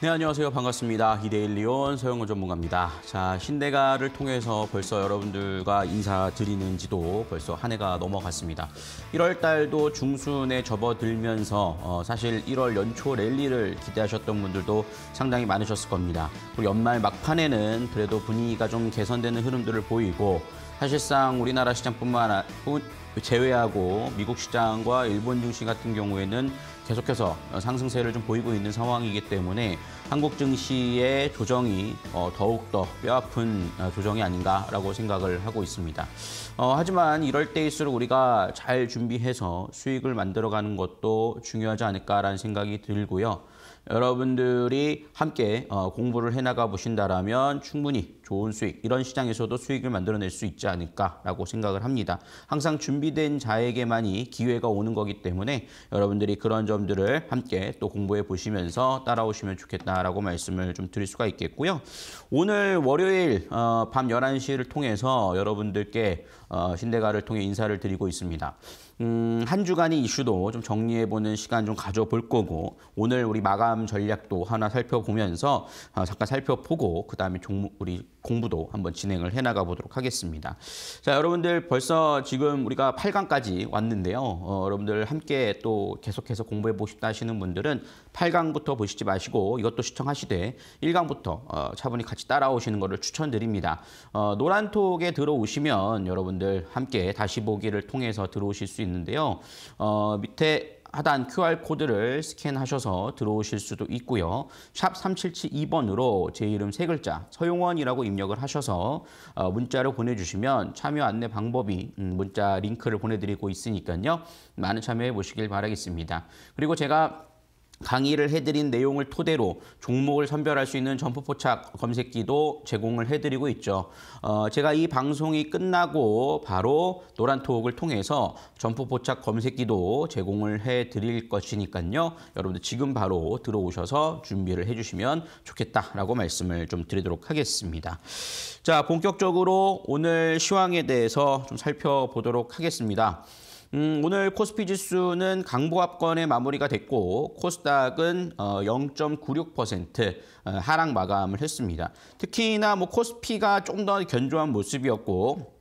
네, 안녕하세요. 반갑습니다. 이데일리온 서영호 전문가입니다. 자, 신대가를 통해서 벌써 여러분들과 인사드리는 지도 벌써 한 해가 넘어갔습니다. 1월 달도 중순에 접어들면서 어, 사실 1월 연초 랠리를 기대하셨던 분들도 상당히 많으셨을 겁니다. 그리고 연말 막판에는 그래도 분위기가 좀 개선되는 흐름들을 보이고 사실상 우리나라 시장뿐만 아니라 제외하고 미국 시장과 일본 증시 같은 경우에는 계속해서 상승세를 좀 보이고 있는 상황이기 때문에 한국 증시의 조정이 어, 더욱더 뼈아픈 어, 조정이 아닌가라고 생각을 하고 있습니다. 어, 하지만 이럴 때일수록 우리가 잘 준비해서 수익을 만들어가는 것도 중요하지 않을까라는 생각이 들고요. 여러분들이 함께 어, 공부를 해나가 보신다면 충분히 좋은 수익, 이런 시장에서도 수익을 만들어낼 수 있지 않을까라고 생각을 합니다. 항상 준비된 자에게만이 기회가 오는 거기 때문에 여러분들이 그런 점들을 함께 또 공부해 보시면서 따라오시면 좋겠다라고 말씀을 좀 드릴 수가 있겠고요. 오늘 월요일 어, 밤 11시를 통해서 여러분들께 어, 신대가를 통해 인사를 드리고 있습니다. 음, 한 주간의 이슈도 좀 정리해보는 시간 좀 가져볼 거고 오늘 우리 마감 전략도 하나 살펴보면서 어, 잠깐 살펴보고 그다음에 종목 우리 공부도 한번 진행을 해나가 보도록 하겠습니다. 자 여러분들 벌써 지금 우리가 8강까지 왔는데요. 어, 여러분들 함께 또 계속해서 공부해보고 싶다 하시는 분들은 8강부터 보시지 마시고 이것도 시청하시되 1강부터 어, 차분히 같이 따라오시는 것을 추천드립니다. 어, 노란톡에 들어오시면 여러분들 함께 다시 보기를 통해서 들어오실 수 있는데요. 어, 밑에 하단 QR코드를 스캔하셔서 들어오실 수도 있고요. 샵 3772번으로 제 이름 세 글자 서용원이라고 입력을 하셔서 문자로 보내주시면 참여 안내 방법이 음, 문자 링크를 보내드리고 있으니까요. 많은 참여해 보시길 바라겠습니다. 그리고 제가 강의를 해드린 내용을 토대로 종목을 선별할 수 있는 점프 포착 검색기도 제공을 해드리고 있죠. 어, 제가 이 방송이 끝나고 바로 노란톡을 통해서 점프 포착 검색기도 제공을 해드릴 것이니까요. 여러분들 지금 바로 들어오셔서 준비를 해주시면 좋겠다라고 말씀을 좀 드리도록 하겠습니다. 자, 본격적으로 오늘 시황에 대해서 좀 살펴보도록 하겠습니다. 음, 오늘 코스피 지수는 강보합권의 마무리가 됐고 코스닥은 어, 0.96% 어, 하락 마감을 했습니다. 특히나 뭐 코스피가 좀 더 견조한 모습이었고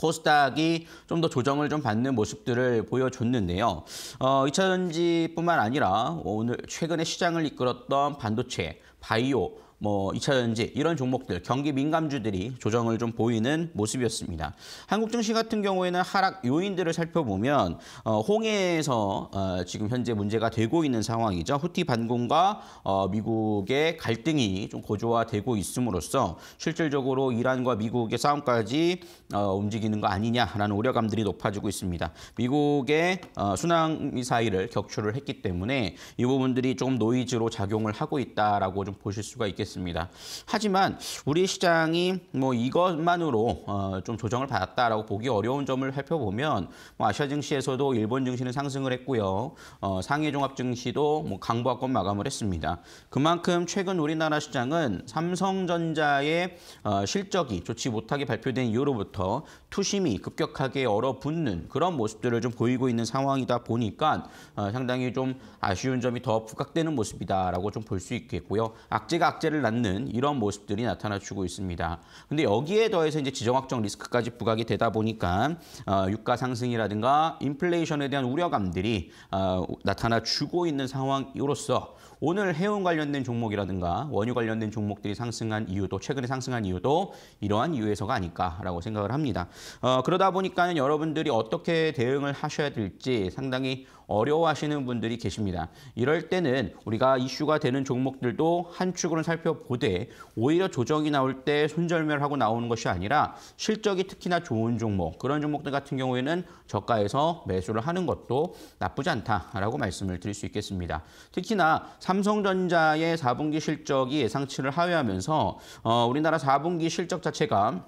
코스닥이 좀 더 조정을 좀 받는 모습들을 보여줬는데요. 어, 2차전지뿐만 아니라 오늘 최근에 시장을 이끌었던 반도체, 바이오, 뭐 2차전지 이런 종목들 경기 민감주들이 조정을 좀 보이는 모습이었습니다. 한국 증시 같은 경우에는 하락 요인들을 살펴보면 어, 홍해에서 어, 지금 현재 문제가 되고 있는 상황이죠. 후티 반군과 어, 미국의 갈등이 좀 고조화되고 있음으로써 실질적으로 이란과 미국의 싸움까지 어, 움직이는 거 아니냐라는 우려감들이 높아지고 있습니다. 미국의 어, 순항 미사일을 격추를 했기 때문에 이 부분들이 좀 노이즈로 작용을 하고 있다라고 좀 보실 수가 있겠습니다. 있습니다. 하지만 우리 시장이 뭐 이것만으로 어, 좀 조정을 받았다라고 보기 어려운 점을 살펴보면 뭐 아시아 증시에서도 일본 증시는 상승을 했고요. 어, 상해 종합 증시도 뭐 강보합권 마감을 했습니다. 그만큼 최근 우리나라 시장은 삼성전자의 어, 실적이 좋지 못하게 발표된 이후로부터 투심이 급격하게 얼어붙는 그런 모습들을 좀 보이고 있는 상황이다 보니까 어, 상당히 좀 아쉬운 점이 더 부각되는 모습이다라고 좀 볼 수 있겠고요. 악재가 악재를 낳는 이런 모습들이 나타나 주고 있습니다. 근데 여기에 더해서 이제 지정학적 리스크까지 부각이 되다 보니까 어, 유가 상승이라든가 인플레이션에 대한 우려감들이 어, 나타나 주고 있는 상황으로서 오늘 해운 관련된 종목이라든가 원유 관련된 종목들이 상승한 이유도 최근에 상승한 이유도 이러한 이유에서가 아닐까라고 생각을 합니다. 어, 그러다 보니까는 여러분들이 어떻게 대응을 하셔야 될지 상당히 어려워하시는 분들이 계십니다. 이럴 때는 우리가 이슈가 되는 종목들도 한 축으로 살펴보되 오히려 조정이 나올 때 손절멸하고 나오는 것이 아니라 실적이 특히나 좋은 종목 그런 종목들 같은 경우에는 저가에서 매수를 하는 것도 나쁘지 않다라고 말씀을 드릴 수 있겠습니다. 특히나 삼성전자의 4분기 실적이 예상치를 하회하면서 어, 우리나라 4분기 실적 자체가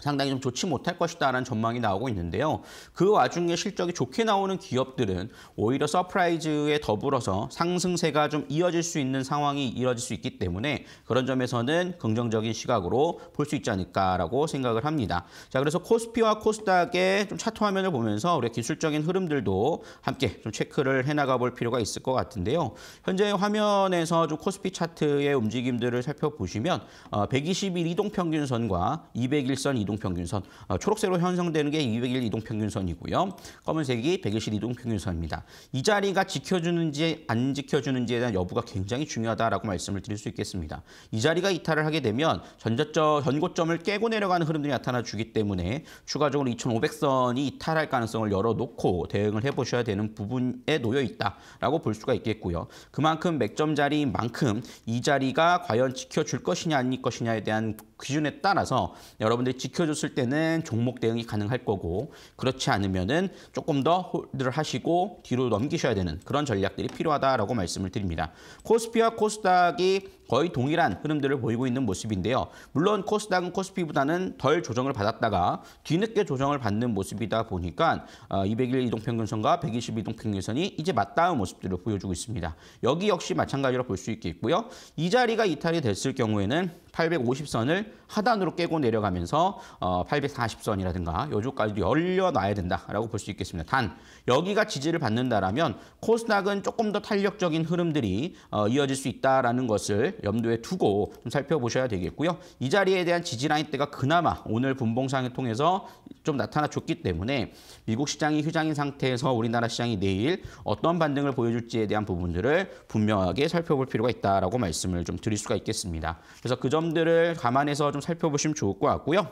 상당히 좀 좋지 못할 것이다라는 전망이 나오고 있는데요. 그 와중에 실적이 좋게 나오는 기업들은 오히려 서프라이즈에 더불어서 상승세가 좀 이어질 수 있는 상황이 이어질 수 있기 때문에 그런 점에서는 긍정적인 시각으로 볼 수 있지 않을까라고 생각을 합니다. 자, 그래서 코스피와 코스닥의 좀 차트 화면을 보면서 우리 기술적인 흐름들도 함께 좀 체크를 해나가 볼 필요가 있을 것 같은데요. 현재 화면에서 좀 코스피 차트의 움직임들을 살펴보시면 121 어, 이동평균선과 201선 이동 이동평균선, 어, 초록색으로 형성되는 게 2 0일 이동평균선이고요. 검은색이 120 이동평균선입니다. 이 자리가 지켜주는지 안 지켜주는지에 대한 여부가 굉장히 중요하다라고 말씀을 드릴 수 있겠습니다. 이 자리가 이탈을 하게 되면 전저점, 전고점을 깨고 내려가는 흐름들이 나타나 주기 때문에 추가적으로 2500선이 이탈할 가능성을 열어놓고 대응을 해보셔야 되는 부분에 놓여 있다라고 볼 수가 있겠고요. 그만큼 맥점 자리인 만큼 이 자리가 과연 지켜줄 것이냐 아닐 것이냐에 대한 기준에 따라서 여러분들이 지켜줬을 때는 종목 대응이 가능할 거고 그렇지 않으면은 조금 더 홀드를 하시고 뒤로 넘기셔야 되는 그런 전략들이 필요하다라고 말씀을 드립니다. 코스피와 코스닥이 거의 동일한 흐름들을 보이고 있는 모습인데요. 물론 코스닥은 코스피보다는 덜 조정을 받았다가 뒤늦게 조정을 받는 모습이다 보니까 2 0 1일 이동평균선과 1 2 0 이동평균선이 이제 맞닿은 모습들을 보여주고 있습니다. 여기 역시 마찬가지로 볼 수 있겠고요. 이 자리가 이탈이 됐을 경우에는 850선을 하단으로 깨고 내려가면서 840선이라든가 어, 요쪽까지도 열려놔야 된다라고 볼 수 있겠습니다. 단 여기가 지지를 받는다라면 코스닥은 조금 더 탄력적인 흐름들이 어, 이어질 수 있다라는 것을 염두에 두고 좀 살펴보셔야 되겠고요. 이 자리에 대한 지지라인대가 그나마 오늘 분봉상을 통해서 좀 나타나줬기 때문에 미국 시장이 휴장인 상태에서 우리나라 시장이 내일 어떤 반등을 보여줄지에 대한 부분들을 분명하게 살펴볼 필요가 있다라고 말씀을 좀 드릴 수가 있겠습니다. 그래서 그 점들을 감안해서 좀 살펴보시면 좋을 것 같고요.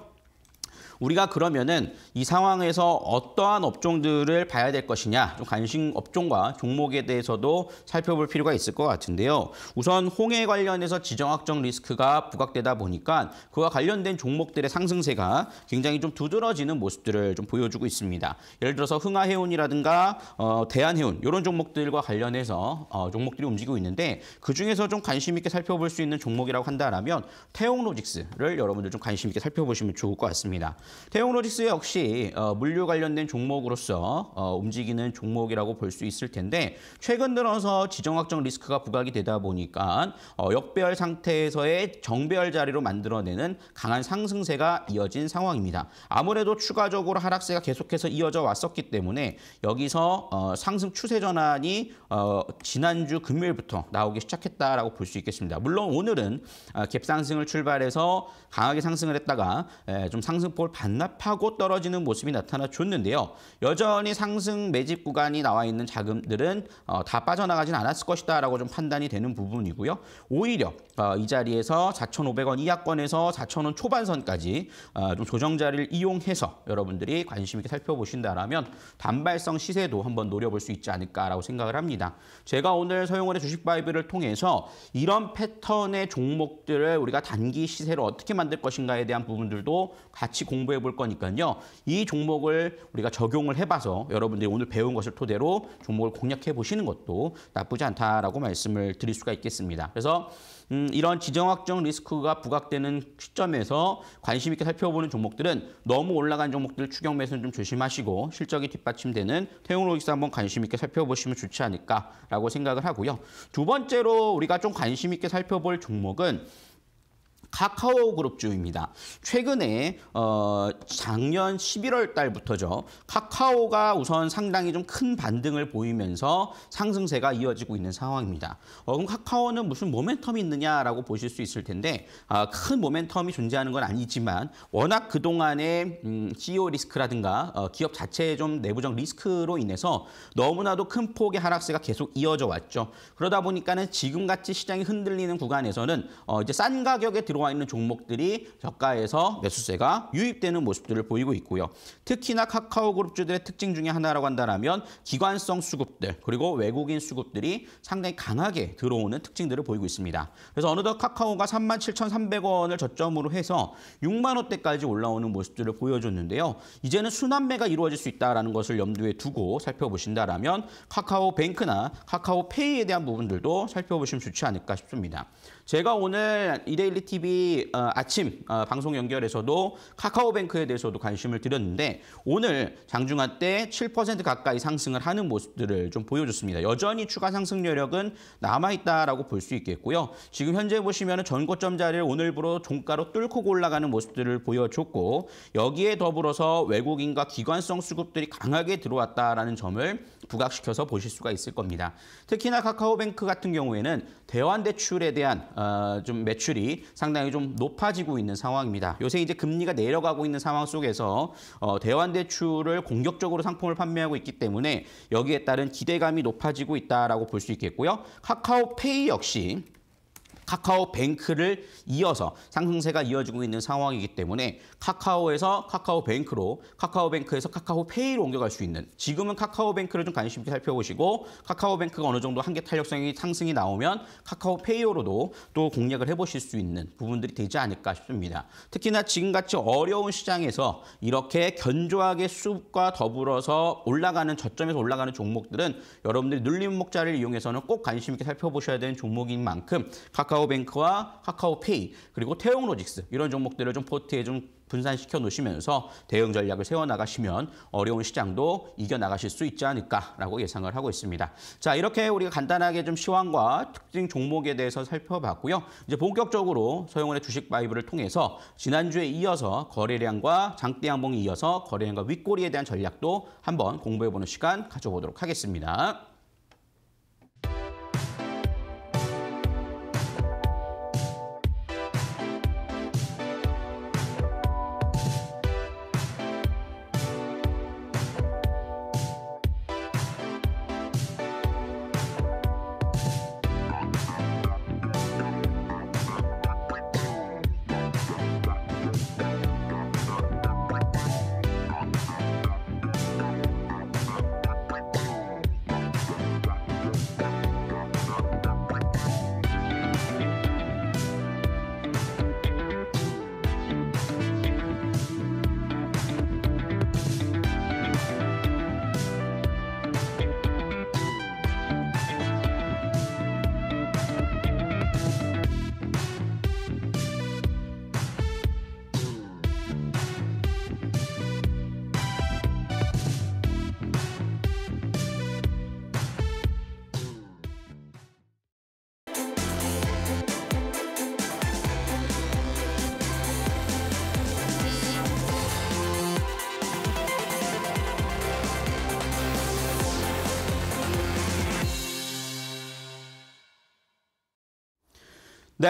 우리가 그러면은 이 상황에서 어떠한 업종들을 봐야 될 것이냐 좀 관심 업종과 종목에 대해서도 살펴볼 필요가 있을 것 같은데요. 우선 홍해 관련해서 지정학적 리스크가 부각되다 보니까 그와 관련된 종목들의 상승세가 굉장히 좀 두드러지는 모습들을 좀 보여주고 있습니다. 예를 들어서 흥하해운이라든가 어, 대한해운 이런 종목들과 관련해서 어, 종목들이 움직이고 있는데 그 중에서 좀 관심 있게 살펴볼 수 있는 종목이라고 한다면 태용로직스를 여러분들 좀 관심 있게 살펴보시면 좋을 것 같습니다. 태용 로직스 역시 어, 물류 관련된 종목으로서 어, 움직이는 종목이라고 볼 수 있을 텐데 최근 들어서 지정학적 리스크가 부각이 되다 보니까 어, 역배열 상태에서의 정배열 자리로 만들어내는 강한 상승세가 이어진 상황입니다. 아무래도 추가적으로 하락세가 계속해서 이어져 왔었기 때문에 여기서 상승 추세 전환이 지난주 금요일부터 나오기 시작했다라고 볼 수 있겠습니다. 물론 오늘은 갭상승을 출발해서 강하게 상승을 했다가 예, 좀 상승폭을 반납하고 떨어지는 모습이 나타나 줬는데요. 여전히 상승 매집 구간이 나와 있는 자금들은 어, 다 빠져나가진 않았을 것이다 라고 좀 판단이 되는 부분이고요. 오히려 어, 이 자리에서 4,500원 이하권에서 4,000원 초반선까지 어, 좀 조정 자를 이용해서 여러분들이 관심 있게 살펴보신다면 단발성 시세도 한번 노려볼 수 있지 않을까라고 생각을 합니다. 제가 오늘 서용원의 주식바이브를 통해서 이런 패턴의 종목들을 우리가 단기 시세로 어떻게 만들 것인가에 대한 부분들도 같이 공부 공부해 볼 거니까요. 이 종목을 우리가 적용을 해봐서 여러분들이 오늘 배운 것을 토대로 종목을 공략해 보시는 것도 나쁘지 않다라고 말씀을 드릴 수가 있겠습니다. 그래서 음, 이런 지정학적 리스크가 부각되는 시점에서 관심 있게 살펴보는 종목들은 너무 올라간 종목들 추경 매수는 좀 조심하시고 실적이 뒷받침되는 태용로직스 한번 관심 있게 살펴보시면 좋지 않을까라고 생각을 하고요. 두 번째로 우리가 좀 관심 있게 살펴볼 종목은 카카오 그룹주입니다. 최근에 어, 작년 11월 달부터죠. 카카오가 우선 상당히 좀 큰 반등을 보이면서 상승세가 이어지고 있는 상황입니다. 어, 그럼 카카오는 무슨 모멘텀이 있느냐라고 보실 수 있을 텐데 아, 큰 모멘텀이 존재하는 건 아니지만 워낙 그동안의 음, CEO 리스크라든가 어, 기업 자체의 좀 내부적 리스크로 인해서 너무나도 큰 폭의 하락세가 계속 이어져 왔죠. 그러다 보니까는 지금같이 시장이 흔들리는 구간에서는 어, 이제 싼 가격에 들어와 나와 있는 종목들이 저가에서 매수세가 유입되는 모습들을 보이고 있고요. 특히나 카카오 그룹주들의 특징 중에 하나라고 한다면 기관성 수급들 그리고 외국인 수급들이 상당히 강하게 들어오는 특징들을 보이고 있습니다. 그래서 어느덧 카카오가 37,300원을 저점으로 해서 6만 원대까지 올라오는 모습들을 보여줬는데요. 이제는 순환매가 이루어질 수 있다는 것을 염두에 두고 살펴보신다면 카카오 뱅크나 카카오 페이에 대한 부분들도 살펴보시면 좋지 않을까 싶습니다. 제가 오늘 이데일리 TV 어, 아침 어, 방송 연결에서도 카카오뱅크에 대해서도 관심을 드렸는데 오늘 장중하 때7% 가까이 상승을 하는 모습들을 좀 보여줬습니다. 여전히 추가 상승 여력은 남아있다라고 볼 수 있겠고요. 지금 현재 보시면 전고점 자리를 오늘부로 종가로 뚫고 올라가는 모습들을 보여줬고 여기에 더불어서 외국인과 기관성 수급들이 강하게 들어왔다라는 점을 부각시켜서 보실 수가 있을 겁니다. 특히나 카카오뱅크 같은 경우에는 대환 대출에 대한 어, 좀 매출이 상당히 좀 높아지고 있는 상황입니다. 요새 이제 금리가 내려가고 있는 상황 속에서 어, 대환 대출을 공격적으로 상품을 판매하고 있기 때문에 여기에 따른 기대감이 높아지고 있다라고 볼 수 있겠고요. 카카오페이 역시 카카오 뱅크를 이어서 상승세가 이어지고 있는 상황이기 때문에 카카오에서 카카오 뱅크로 카카오 뱅크에서 카카오 페이로 옮겨갈 수 있는 지금은 카카오 뱅크를 좀 관심 있게 살펴보시고 카카오 뱅크가 어느 정도 한계 탄력성이 상승이 나오면 카카오 페이로도 또 공략을 해보실 수 있는 부분들이 되지 않을까 싶습니다. 특히나 지금같이 어려운 시장에서 이렇게 견조하게 수급과 더불어서 올라가는 저점에서 올라가는 종목들은 여러분들이 눌림목자를 이용해서는 꼭 관심 있게 살펴보셔야 되는 종목인 만큼 카카오 카카오뱅크와 카카오페이 그리고 태용로직스 이런 종목들을 좀 포트에 좀 분산시켜 놓으시면서 대응 전략을 세워나가시면 어려운 시장도 이겨나가실 수 있지 않을까라고 예상을 하고 있습니다. 자, 이렇게 우리가 간단하게 좀 시황과 특징 종목에 대해서 살펴봤고요. 이제 본격적으로 서영원의 주식 바이브를 통해서 지난주에 이어서 거래량과 장대 양봉이 이어서 거래량과 윗꼬리에 대한 전략도 한번 공부해보는 시간 가져보도록 하겠습니다.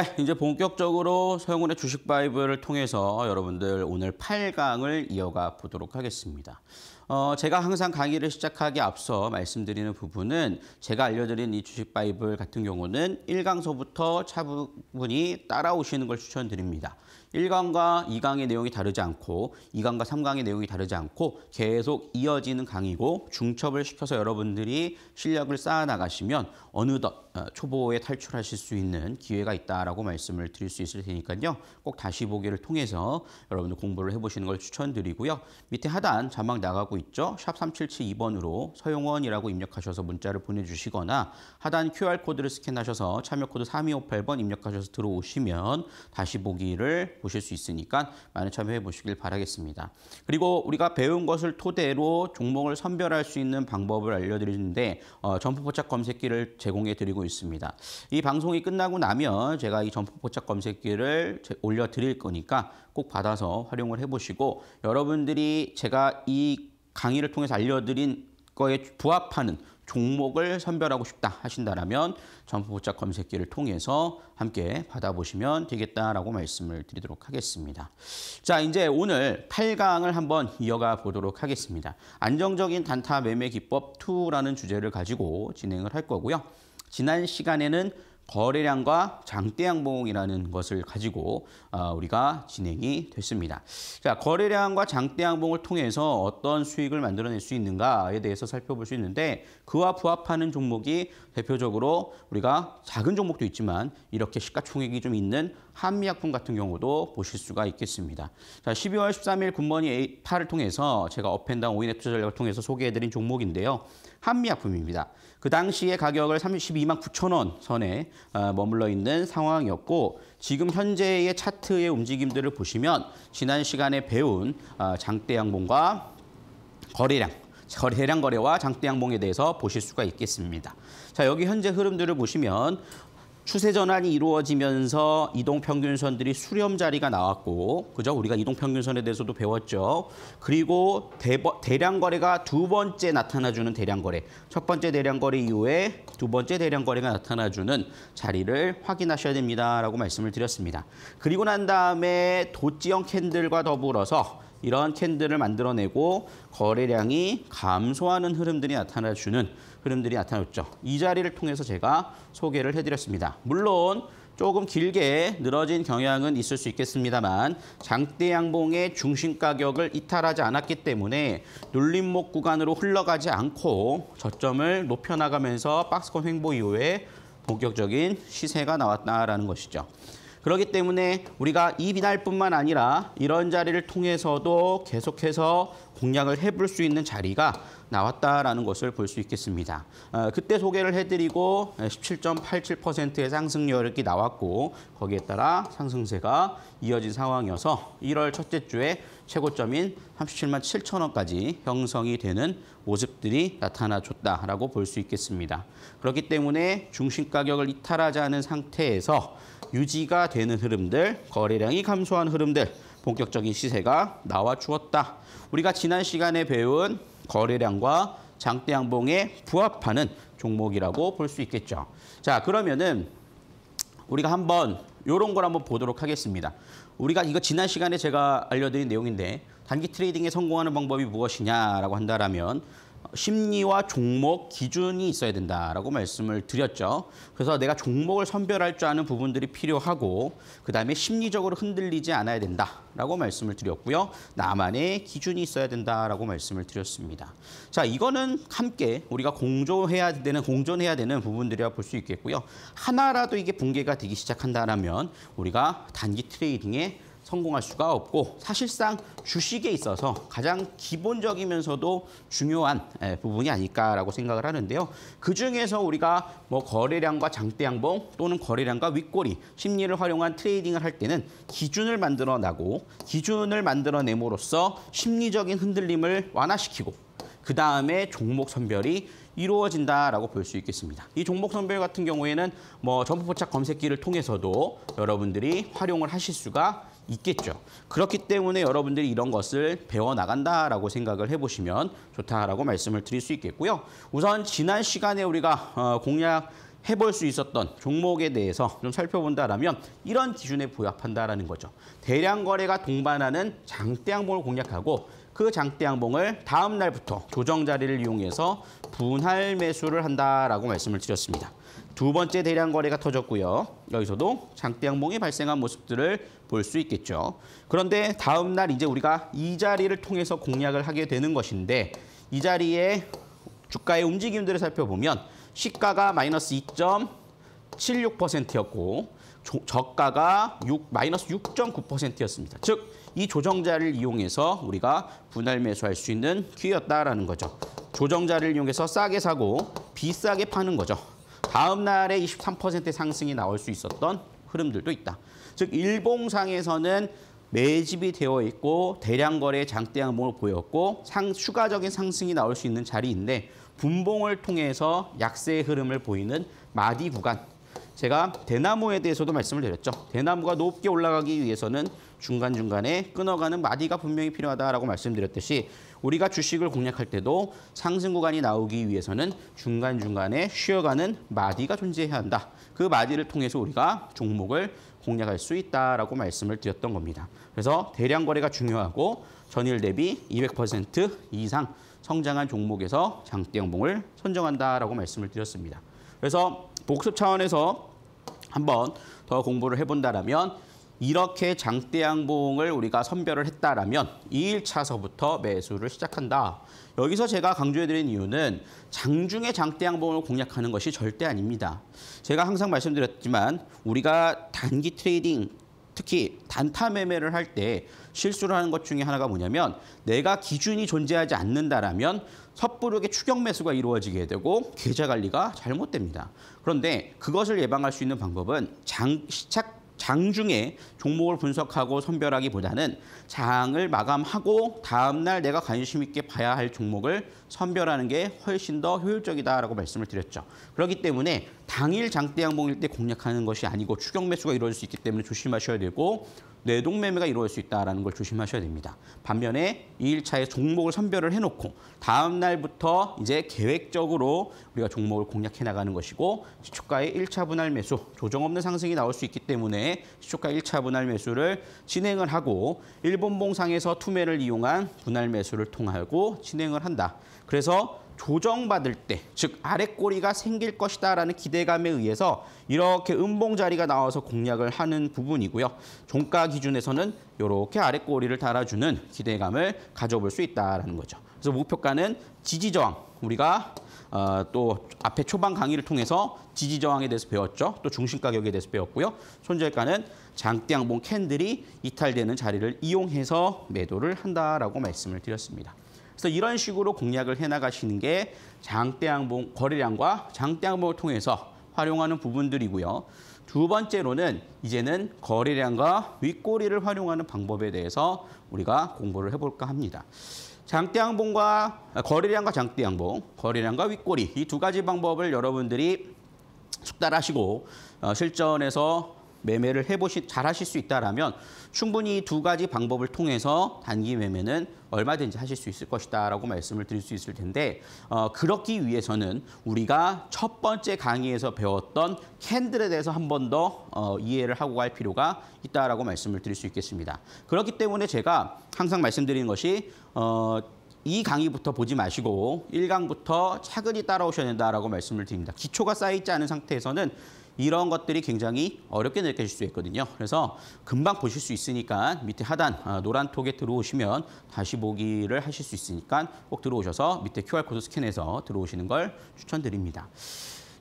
네, 이제 본격적으로 서영훈의 주식 바이브를 통해서 여러분들 오늘 8강을 이어가 보도록 하겠습니다. 어, 제가 항상 강의를 시작하기 앞서 말씀드리는 부분은 제가 알려드린 이 주식 바이블 같은 경우는 1강서부터 차분히 따라오시는 걸 추천드립니다. 1강과2강의 내용이 다르지 않고 2강과3강의 내용이 다르지 않고 계속 이어지는 강의고 중첩을 시켜서 여러분들이 실력을 쌓아 나가시면 어느덧 어, 초보에 탈출하실 수 있는 기회가 있다라고 말씀을 드릴 수 있을 테니까요. 꼭 다시 보기를 통해서 여러분들 공부를 해보시는 걸 추천드리고요. 밑에 하단 자막 나가고 있죠. 샵 3772번으로 서용원이라고 입력하셔서 문자를 보내주시거나 하단 QR코드를 스캔하셔서 참여코드 3258번 입력하셔서 들어오시면 다시 보기를 보실 수 있으니까 많은 참여해 보시길 바라겠습니다. 그리고 우리가 배운 것을 토대로 종목을 선별할 수 있는 방법을 알려드리는데 어, 점포포착 검색기를 제공해 드리고 있습니다. 이 방송이 끝나고 나면 제가 이 점포포착 검색기를 올려 드릴 거니까 꼭 받아서 활용을 해보시고 여러분들이 제가 이 강의를 통해서 알려드린 거에 부합하는 종목을 선별하고 싶다 하신다면 점포보자 검색기를 통해서 함께 받아보시면 되겠다라고 말씀을 드리도록 하겠습니다. 자, 이제 오늘 8강을 한번 이어가 보도록 하겠습니다. 안정적인 단타 매매 기법 2라는 주제를 가지고 진행을 할 거고요. 지난 시간에는 거래량과 장대양봉이라는 것을 가지고 아, 우리가 진행이 됐습니다. 자, 거래량과 장대양봉을 통해서 어떤 수익을 만들어낼 수 있는가에 대해서 살펴볼 수 있는데 그와 부합하는 종목이 대표적으로 우리가 작은 종목도 있지만 이렇게 시가총액이 좀 있는 한미약품 같은 경우도 보실 수가 있겠습니다. 자, 12월 13일 굿모닝 8을 통해서 제가 업앤다운 오인의 투자 전략을 통해서 소개해드린 종목인데요. 한미약품입니다. 그 당시에 가격을 32만 9천 원 선에 어, 머물러 있는 상황이었고 지금 현재의 차트의 움직임들을 보시면 지난 시간에 배운 어, 장대양봉과 거래량 거래량 거래와 장대양봉에 대해서 보실 수가 있겠습니다. 자 여기 현재 흐름들을 보시면 추세 전환이 이루어지면서 이동 평균선들이 수렴 자리가 나왔고 그죠? 우리가 이동 평균선에 대해서도 배웠죠. 그리고 대버, 대량 거래가 두 번째 나타나 주는 대량 거래. 첫 번째 대량 거래 이후에 두 번째 대량 거래가 나타나 주는 자리를 확인하셔야 됩니다라고 말씀을 드렸습니다. 그리고 난 다음에 도지형 캔들과 더불어서 이런 캔들을 만들어내고 거래량이 감소하는 흐름들이 나타나 주는 흐름들이 나타났죠. 이 자리를 통해서 제가 소개를 해드렸습니다. 물론 조금 길게 늘어진 경향은 있을 수 있겠습니다만 장대 양봉의 중심 가격을 이탈하지 않았기 때문에 눌림목 구간으로 흘러가지 않고 저점을 높여나가면서 박스권 횡보 이후에 본격적인 시세가 나왔다는 것이죠. 그렇기 때문에 우리가 이 비날뿐만 아니라 이런 자리를 통해서도 계속해서 공략을 해볼 수 있는 자리가 나왔다라는 것을 볼 수 있겠습니다. 어, 그때 소개를 해드리고 17.87%의 상승률이 나왔고 거기에 따라 상승세가 이어진 상황이어서 1월 첫째 주에 최고점인 37만 7천 원까지 형성이 되는 모습들이 나타나줬다라고 볼 수 있겠습니다. 그렇기 때문에 중심 가격을 이탈하지 않은 상태에서 유지가 되는 흐름들, 거래량이 감소한 흐름들, 본격적인 시세가 나와 주었다. 우리가 지난 시간에 배운 거래량과 장대양봉에 부합하는 종목이라고 볼 수 있겠죠. 자, 그러면은 우리가 한번 이런 걸 한번 보도록 하겠습니다. 우리가 이거 지난 시간에 제가 알려드린 내용인데 단기 트레이딩에 성공하는 방법이 무엇이냐라고 한다라면 심리와 종목 기준이 있어야 된다라고 말씀을 드렸죠. 그래서 내가 종목을 선별할 줄 아는 부분들이 필요하고 그다음에 심리적으로 흔들리지 않아야 된다라고 말씀을 드렸고요. 나만의 기준이 있어야 된다라고 말씀을 드렸습니다. 자, 이거는 함께 우리가 공존해야 되는 공존해야 되는 부분들이라 볼수 있겠고요. 하나라도 이게 붕괴가 되기 시작한다라면 우리가 단기 트레이딩에 성공할 수가 없고 사실상 주식에 있어서 가장 기본적이면서도 중요한 예, 부분이 아닐까라고 생각을 하는데요. 그중에서 우리가 뭐 거래량과 장대양봉 또는 거래량과 윗꼬리 심리를 활용한 트레이딩을 할 때는 기준을 만들어나고 기준을 만들어내므로써 심리적인 흔들림을 완화시키고 그 다음에 종목 선별이 이루어진다라고 볼 수 있겠습니다. 이 종목 선별 같은 경우에는 뭐 점포포착 검색기를 통해서도 여러분들이 활용을 하실 수가 있겠죠. 그렇기 때문에 여러분들이 이런 것을 배워나간다라고 생각을 해보시면 좋다라고 말씀을 드릴 수 있겠고요. 우선 지난 시간에 우리가 어, 공략 해볼 수 있었던 종목에 대해서 좀 살펴본다라면 이런 기준에 부합한다라는 거죠. 대량 거래가 동반하는 장대항봉을 공략하고 그장대항봉을 다음 날부터 조정 자리를 이용해서 분할 매수를 한다라고 말씀을 드렸습니다. 두 번째 대량 거래가 터졌고요. 여기서도 장대항봉이 발생한 모습들을 볼수 있겠죠. 그런데 다음 날 이제 우리가 이 자리를 통해서 공략을 하게 되는 것인데 이 자리에 주가의 움직임들을 살펴보면 시가가 마이너스 2.76%였고 저가가 6, 마이너스 6.9%였습니다. 즉, 이 조정자를 이용해서 우리가 분할 매수할 수 있는 기였다라는 거죠. 조정자를 이용해서 싸게 사고 비싸게 파는 거죠. 다음 날에 2 3 상승이 나올 수 있었던 흐름들도 있다. 즉 일봉상에서는 매집이 되어 있고 대량 거래 장대 항목을 보였고 상, 추가적인 상승이 나올 수 있는 자리인데 분봉을 통해서 약세의 흐름을 보이는 마디 구간. 제가 대나무에 대해서도 말씀을 드렸죠. 대나무가 높게 올라가기 위해서는 중간중간에 끊어가는 마디가 분명히 필요하다라고 말씀드렸듯이 우리가 주식을 공략할 때도 상승 구간이 나오기 위해서는 중간중간에 쉬어가는 마디가 존재해야 한다. 그 마디를 통해서 우리가 종목을 공략할 수 있다라고 말씀을 드렸던 겁니다. 그래서 대량 거래가 중요하고 전일 대비 200% 이상 성장한 종목에서 장대 연봉을 선정한다라고 말씀을 드렸습니다. 그래서 복습 차원에서 한번 더 공부를 해본다라면 이렇게 장대 양봉을 우리가 선별을 했다라면 2일차서부터 매수를 시작한다. 여기서 제가 강조해드린 이유는 장중에 장대양봉을 공략하는 것이 절대 아닙니다. 제가 항상 말씀드렸지만 우리가 단기 트레이딩 특히 단타 매매를 할 때 실수를 하는 것 중에 하나가 뭐냐면 내가 기준이 존재하지 않는다라 섣부르게 추격 매수가 이루어지게 되고 계좌 관리가 잘못됩니다. 그런데 그것을 예방할 수 있는 방법은 장 시작 장중에 종목을 분석하고 선별하기보다는 장을 마감하고 다음날 내가 관심 있게 봐야 할 종목을 선별하는 게 훨씬 더 효율적이다라고 말씀을 드렸죠. 그렇기 때문에 당일 장대 양봉일 때 공략하는 것이 아니고 추격 매수가 이루어질 수 있기 때문에 조심하셔야 되고 뇌동매매가 이루어질 수 있다는 걸 조심하셔야 됩니다. 반면에 2일차에 종목을 선별을 해놓고 다음 날부터 이제 계획적으로 우리가 종목을 공략해 나가는 것이고 시초가의 1차 분할 매수, 조정 없는 상승이 나올 수 있기 때문에 시초가 1차 분할 분할 매수를 진행을 하고 일본봉상에서 투매를 이용한 분할 매수를 통하고 진행을 한다. 그래서 조정받을 때, 즉 아랫꼬리가 생길 것이다라는 기대감에 의해서 이렇게 음봉 자리가 나와서 공략을 하는 부분이고요. 종가 기준에서는 이렇게 아랫꼬리를 달아주는 기대감을 가져볼 수 있다라는 거죠. 그래서 목표가는 지지저항, 우리가 어, 또 앞에 초반 강의를 통해서 지지 저항에 대해서 배웠죠. 또 중심 가격에 대해서 배웠고요. 손절가는 장대 양봉 캔들이 이탈되는 자리를 이용해서 매도를 한다라고 말씀을 드렸습니다. 그래서 이런 식으로 공략을 해나가시는 게 장대 양봉 거래량과 장대 양봉을 통해서 활용하는 부분들이고요. 두 번째로는 이제는 거래량과 윗꼬리를 활용하는 방법에 대해서 우리가 공부를 해볼까 합니다. 장대양봉과 거리량과 장대양봉, 거리량과 윗꼬리 이 두 가지 방법을 여러분들이 숙달하시고 어, 실전에서 매매를 해보시 잘하실 수 있다라면 충분히 두 가지 방법을 통해서 단기 매매는 얼마든지 하실 수 있을 것이다라고 말씀을 드릴 수 있을 텐데 어, 그렇기 위해서는 우리가 첫 번째 강의에서 배웠던 캔들에 대해서 한 번 더 어, 이해를 하고 갈 필요가 있다라고 말씀을 드릴 수 있겠습니다. 그렇기 때문에 제가 항상 말씀드리는 것이 어, 이 강의부터 보지 마시고 1강부터 차근히 따라오셔야 된다라고 말씀을 드립니다. 기초가 쌓이지 않은 상태에서는 이런 것들이 굉장히 어렵게 느껴질 수 있거든요. 그래서 금방 보실 수 있으니까 밑에 하단 아, 노란 톡에 들어오시면 다시 보기를 하실 수 있으니까 꼭 들어오셔서 밑에 QR코드 스캔해서 들어오시는 걸 추천드립니다.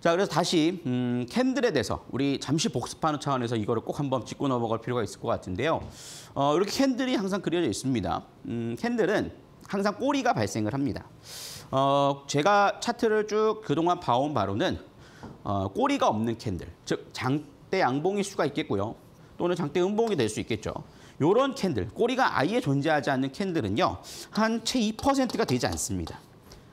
자, 그래서 다시 음, 캔들에 대해서 우리 잠시 복습하는 차원에서 이거를 꼭 한번 짚고 넘어갈 필요가 있을 것 같은데요. 어, 이렇게 캔들이 항상 그려져 있습니다. 음, 캔들은 항상 꼬리가 발생을 합니다. 어, 제가 차트를 쭉 그동안 봐온 바로는 어, 꼬리가 없는 캔들, 즉 장대 양봉일 수가 있겠고요. 또는 장대 음봉이 될 수 있겠죠. 이런 캔들, 꼬리가 아예 존재하지 않는 캔들은요. 한 채 2%가 되지 않습니다.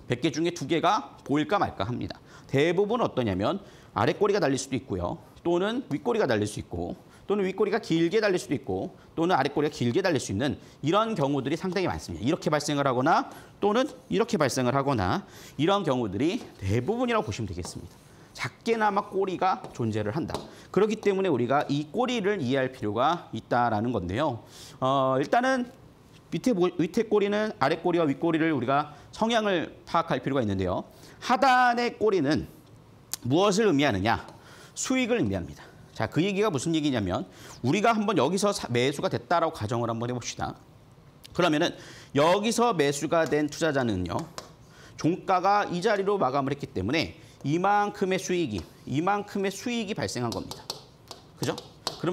100개 중에 두개가 보일까 말까 합니다. 대부분 어떠냐면 아래 꼬리가 달릴 수도 있고요. 또는 윗꼬리가 달릴 수 있고 또는 윗꼬리가 길게 달릴 수도 있고 또는 아랫꼬리가 길게 달릴 수 있는 이런 경우들이 상당히 많습니다. 이렇게 발생을 하거나 또는 이렇게 발생을 하거나 이런 경우들이 대부분이라고 보시면 되겠습니다. 작게나마 꼬리가 존재를 한다. 그렇기 때문에 우리가 이 꼬리를 이해할 필요가 있다라는 건데요. 어, 일단은 밑에, 밑에 꼬리는 아래 꼬리와 윗 꼬리를 우리가 성향을 파악할 필요가 있는데요. 하단의 꼬리는 무엇을 의미하느냐? 수익을 의미합니다. 자, 그 얘기가 무슨 얘기냐면 우리가 한번 여기서 매수가 됐다라고 가정을 한번 해봅시다. 그러면은 여기서 매수가 된 투자자는요. 종가가 이 자리로 마감을 했기 때문에 이만큼의 수익이, 이만큼의 수익이 발생한 겁니다. 그죠?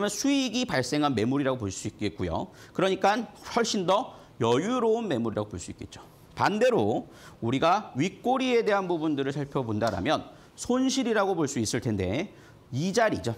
그러면 수익이 발생한 매물이라고 볼 수 있겠고요. 그러니까 훨씬 더 여유로운 매물이라고 볼 수 있겠죠. 반대로 우리가 윗꼬리에 대한 부분들을 살펴본다면 손실이라고 볼 수 있을 텐데 이 자리죠.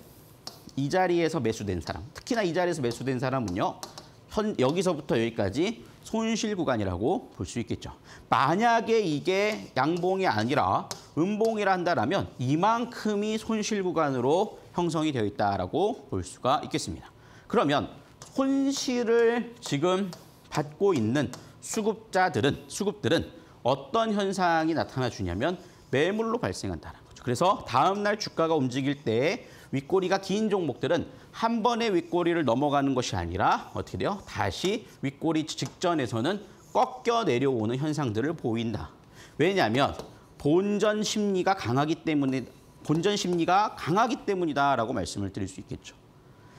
이 자리에서 매수된 사람, 특히나 이 자리에서 매수된 사람은요. 현, 여기서부터 여기까지 손실 구간이라고 볼 수 있겠죠. 만약에 이게 양봉이 아니라 음봉이라 한다면 이만큼이 손실 구간으로 형성이 되어 있다라고 볼 수가 있겠습니다. 그러면 손실을 지금 받고 있는 수급자들은 수급들은 어떤 현상이 나타나 주냐면 매물로 발생한다는 거죠. 그래서 다음 날 주가가 움직일 때 윗꼬리가 긴 종목들은 한 번에 윗꼬리를 넘어가는 것이 아니라 어떻게 돼요? 다시 윗꼬리 직전에서는 꺾여 내려오는 현상들을 보인다. 왜냐하면 본전 심리가 강하기 때문에 본전 심리가 강하기 때문이다라고 말씀을 드릴 수 있겠죠.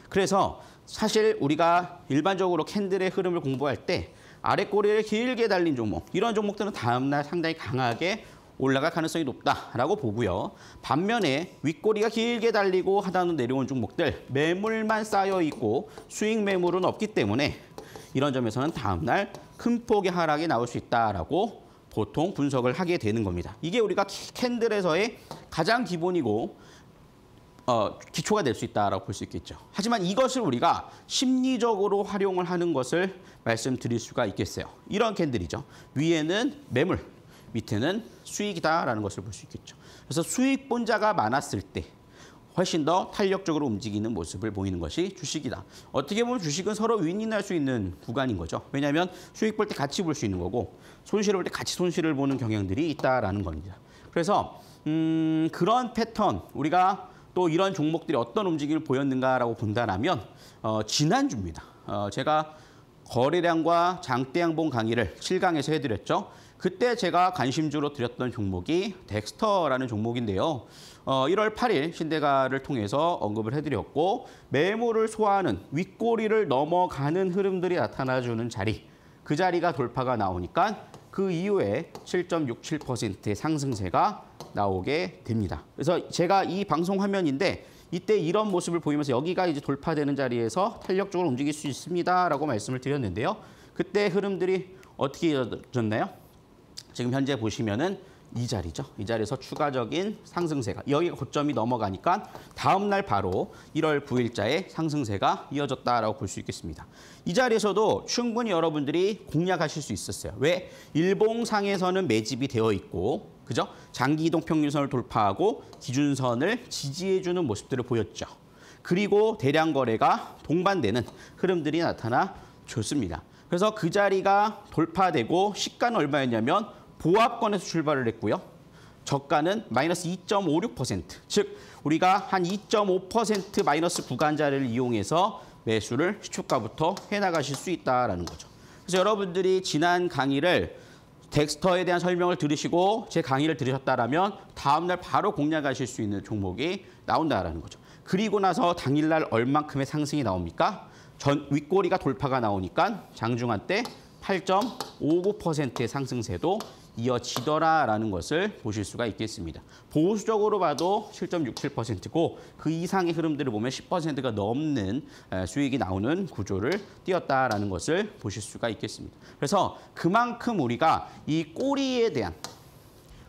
그래서 사실 우리가 일반적으로 캔들의 흐름을 공부할 때 아래 꼬리를 길게 달린 종목 이런 종목들은 다음날 상당히 강하게 올라갈 가능성이 높다라고 보고요. 반면에 윗꼬리가 길게 달리고 하단으로 내려온 종목들 매물만 쌓여 있고 수익 매물은 없기 때문에 이런 점에서는 다음날 큰 폭의 하락이 나올 수 있다라고 보통 분석을 하게 되는 겁니다. 이게 우리가 캔들에서의 가장 기본이고 어, 기초가 될 수 있다라고 볼 수 있겠죠. 하지만 이것을 우리가 심리적으로 활용을 하는 것을 말씀드릴 수가 있겠어요. 이런 캔들이죠. 위에는 매물, 밑에는 수익이다라는 것을 볼 수 있겠죠. 그래서 수익본자가 많았을 때 훨씬 더 탄력적으로 움직이는 모습을 보이는 것이 주식이다. 어떻게 보면 주식은 서로 윈윈할 수 있는 구간인 거죠. 왜냐하면 수익 볼 때 같이 볼 수 있는 거고 손실을 볼 때 같이 손실을 보는 경향들이 있다라는 겁니다. 그래서 음, 그런 패턴 우리가 또 이런 종목들이 어떤 움직임을 보였는가라고 본다라면 어, 지난주입니다. 어, 제가 거래량과 장대 양봉 강의를 7강에서 해드렸죠. 그때 제가 관심주로 드렸던 종목이 덱스터라는 종목인데요. 어, 1월 8일 신대가를 통해서 언급을 해드렸고 매물을 소화하는 윗꼬리를 넘어가는 흐름들이 나타나주는 자리 그 자리가 돌파가 나오니까 그 이후에 7.67%의 상승세가 나오게 됩니다. 그래서 제가 이 방송 화면인데 이때 이런 모습을 보이면서 여기가 이제 돌파되는 자리에서 탄력적으로 움직일 수 있습니다라고 말씀을 드렸는데요. 그때 흐름들이 어떻게 이어졌나요? 지금 현재 보시면은 이 자리죠. 이 자리에서 추가적인 상승세가 여기 고점이 넘어가니까 다음 날 바로 1월 9일자에 상승세가 이어졌다라고 볼 수 있겠습니다. 이 자리에서도 충분히 여러분들이 공략하실 수 있었어요. 왜? 일봉상에서는 매집이 되어 있고 그죠? 장기 이동 평균선을 돌파하고 기준선을 지지해 주는 모습들을 보였죠. 그리고 대량 거래가 동반되는 흐름들이 나타나 좋습니다. 그래서 그 자리가 돌파되고 시가는 얼마였냐면 보합권에서 출발을 했고요. 저가는 마이너스 2.56%, 즉 우리가 한 2.5% 마이너스 구간자를 이용해서 매수를 시초가부터 해나가실 수 있다라는 거죠. 그래서 여러분들이 지난 강의를 덱스터에 대한 설명을 들으시고 제 강의를 들으셨다면 다음날 바로 공략하실 수 있는 종목이 나온다라는 거죠. 그리고 나서 당일날 얼만큼의 상승이 나옵니까? 전 윗꼬리가 돌파가 나오니까 장중한 때 8.59%의 상승세도 이어지더라라는 것을 보실 수가 있겠습니다. 보수적으로 봐도 7.67%고 그 이상의 흐름들을 보면 10%가 넘는 수익이 나오는 구조를 띄었다라는 것을 보실 수가 있겠습니다. 그래서 그만큼 우리가 이 꼬리에 대한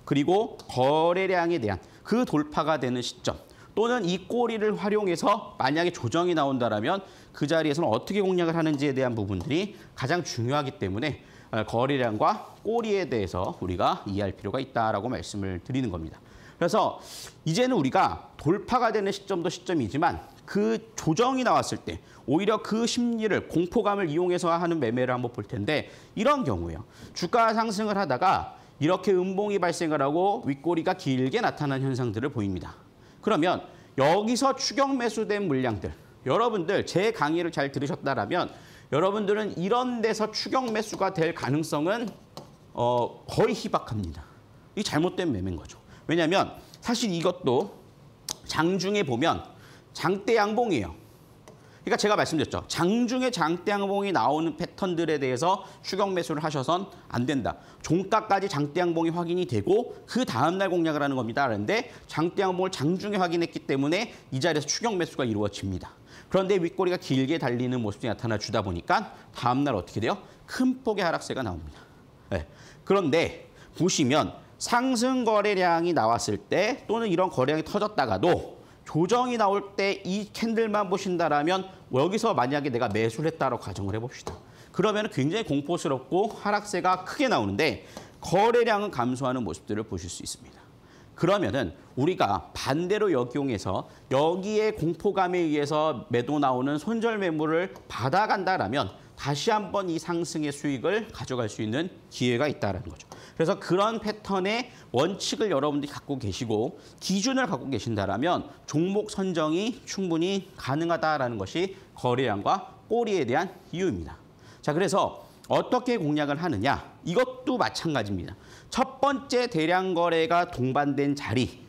그리고 거래량에 대한 그 돌파가 되는 시점 또는 이 꼬리를 활용해서 만약에 조정이 나온다면 그 자리에서는 어떻게 공략을 하는지에 대한 부분들이 가장 중요하기 때문에 어, 거리량과 꼬리에 대해서 우리가 이해할 필요가 있다라고 말씀을 드리는 겁니다. 그래서 이제는 우리가 돌파가 되는 시점도 시점이지만 그 조정이 나왔을 때 오히려 그 심리를 공포감을 이용해서 하는 매매를 한번 볼 텐데 이런 경우에요. 주가 상승을 하다가 이렇게 음봉이 발생을 하고 윗꼬리가 길게 나타난 현상들을 보입니다. 그러면 여기서 추경 매수된 물량들 여러분들 제 강의를 잘 들으셨다라면 여러분들은 이런 데서 추격 매수가 될 가능성은 어, 거의 희박합니다. 이 잘못된 매매인 거죠. 왜냐하면 사실 이것도 장중에 보면 장대 양봉이에요. 그러니까 제가 말씀드렸죠. 장중에 장대 양봉이 나오는 패턴들에 대해서 추격 매수를 하셔선 안 된다. 종가까지 장대 양봉이 확인이 되고 그 다음날 공략을 하는 겁니다. 그런데 장대 양봉을 장중에 확인했기 때문에 이 자리에서 추격 매수가 이루어집니다. 그런데 윗꼬리가 길게 달리는 모습이 나타나 주다 보니까 다음날 어떻게 돼요? 큰 폭의 하락세가 나옵니다. 네. 그런데 보시면 상승 거래량이 나왔을 때 또는 이런 거래량이 터졌다가도 조정이 나올 때 이 캔들만 보신다라면 여기서 만약에 내가 매수를 했다고 가정을 해봅시다. 그러면 굉장히 공포스럽고 하락세가 크게 나오는데 거래량은 감소하는 모습들을 보실 수 있습니다. 그러면은 우리가 반대로 역용해서 여기에 공포감에 의해서 매도 나오는 손절 매물을 받아간다라면 다시 한번 이 상승의 수익을 가져갈 수 있는 기회가 있다는 거죠. 그래서 그런 패턴의 원칙을 여러분들이 갖고 계시고 기준을 갖고 계신다면 종목 선정이 충분히 가능하다는 것이 거래량과 꼬리에 대한 이유입니다. 자, 그래서 어떻게 공략을 하느냐 이것도 마찬가지입니다. 첫 번째 대량 거래가 동반된 자리,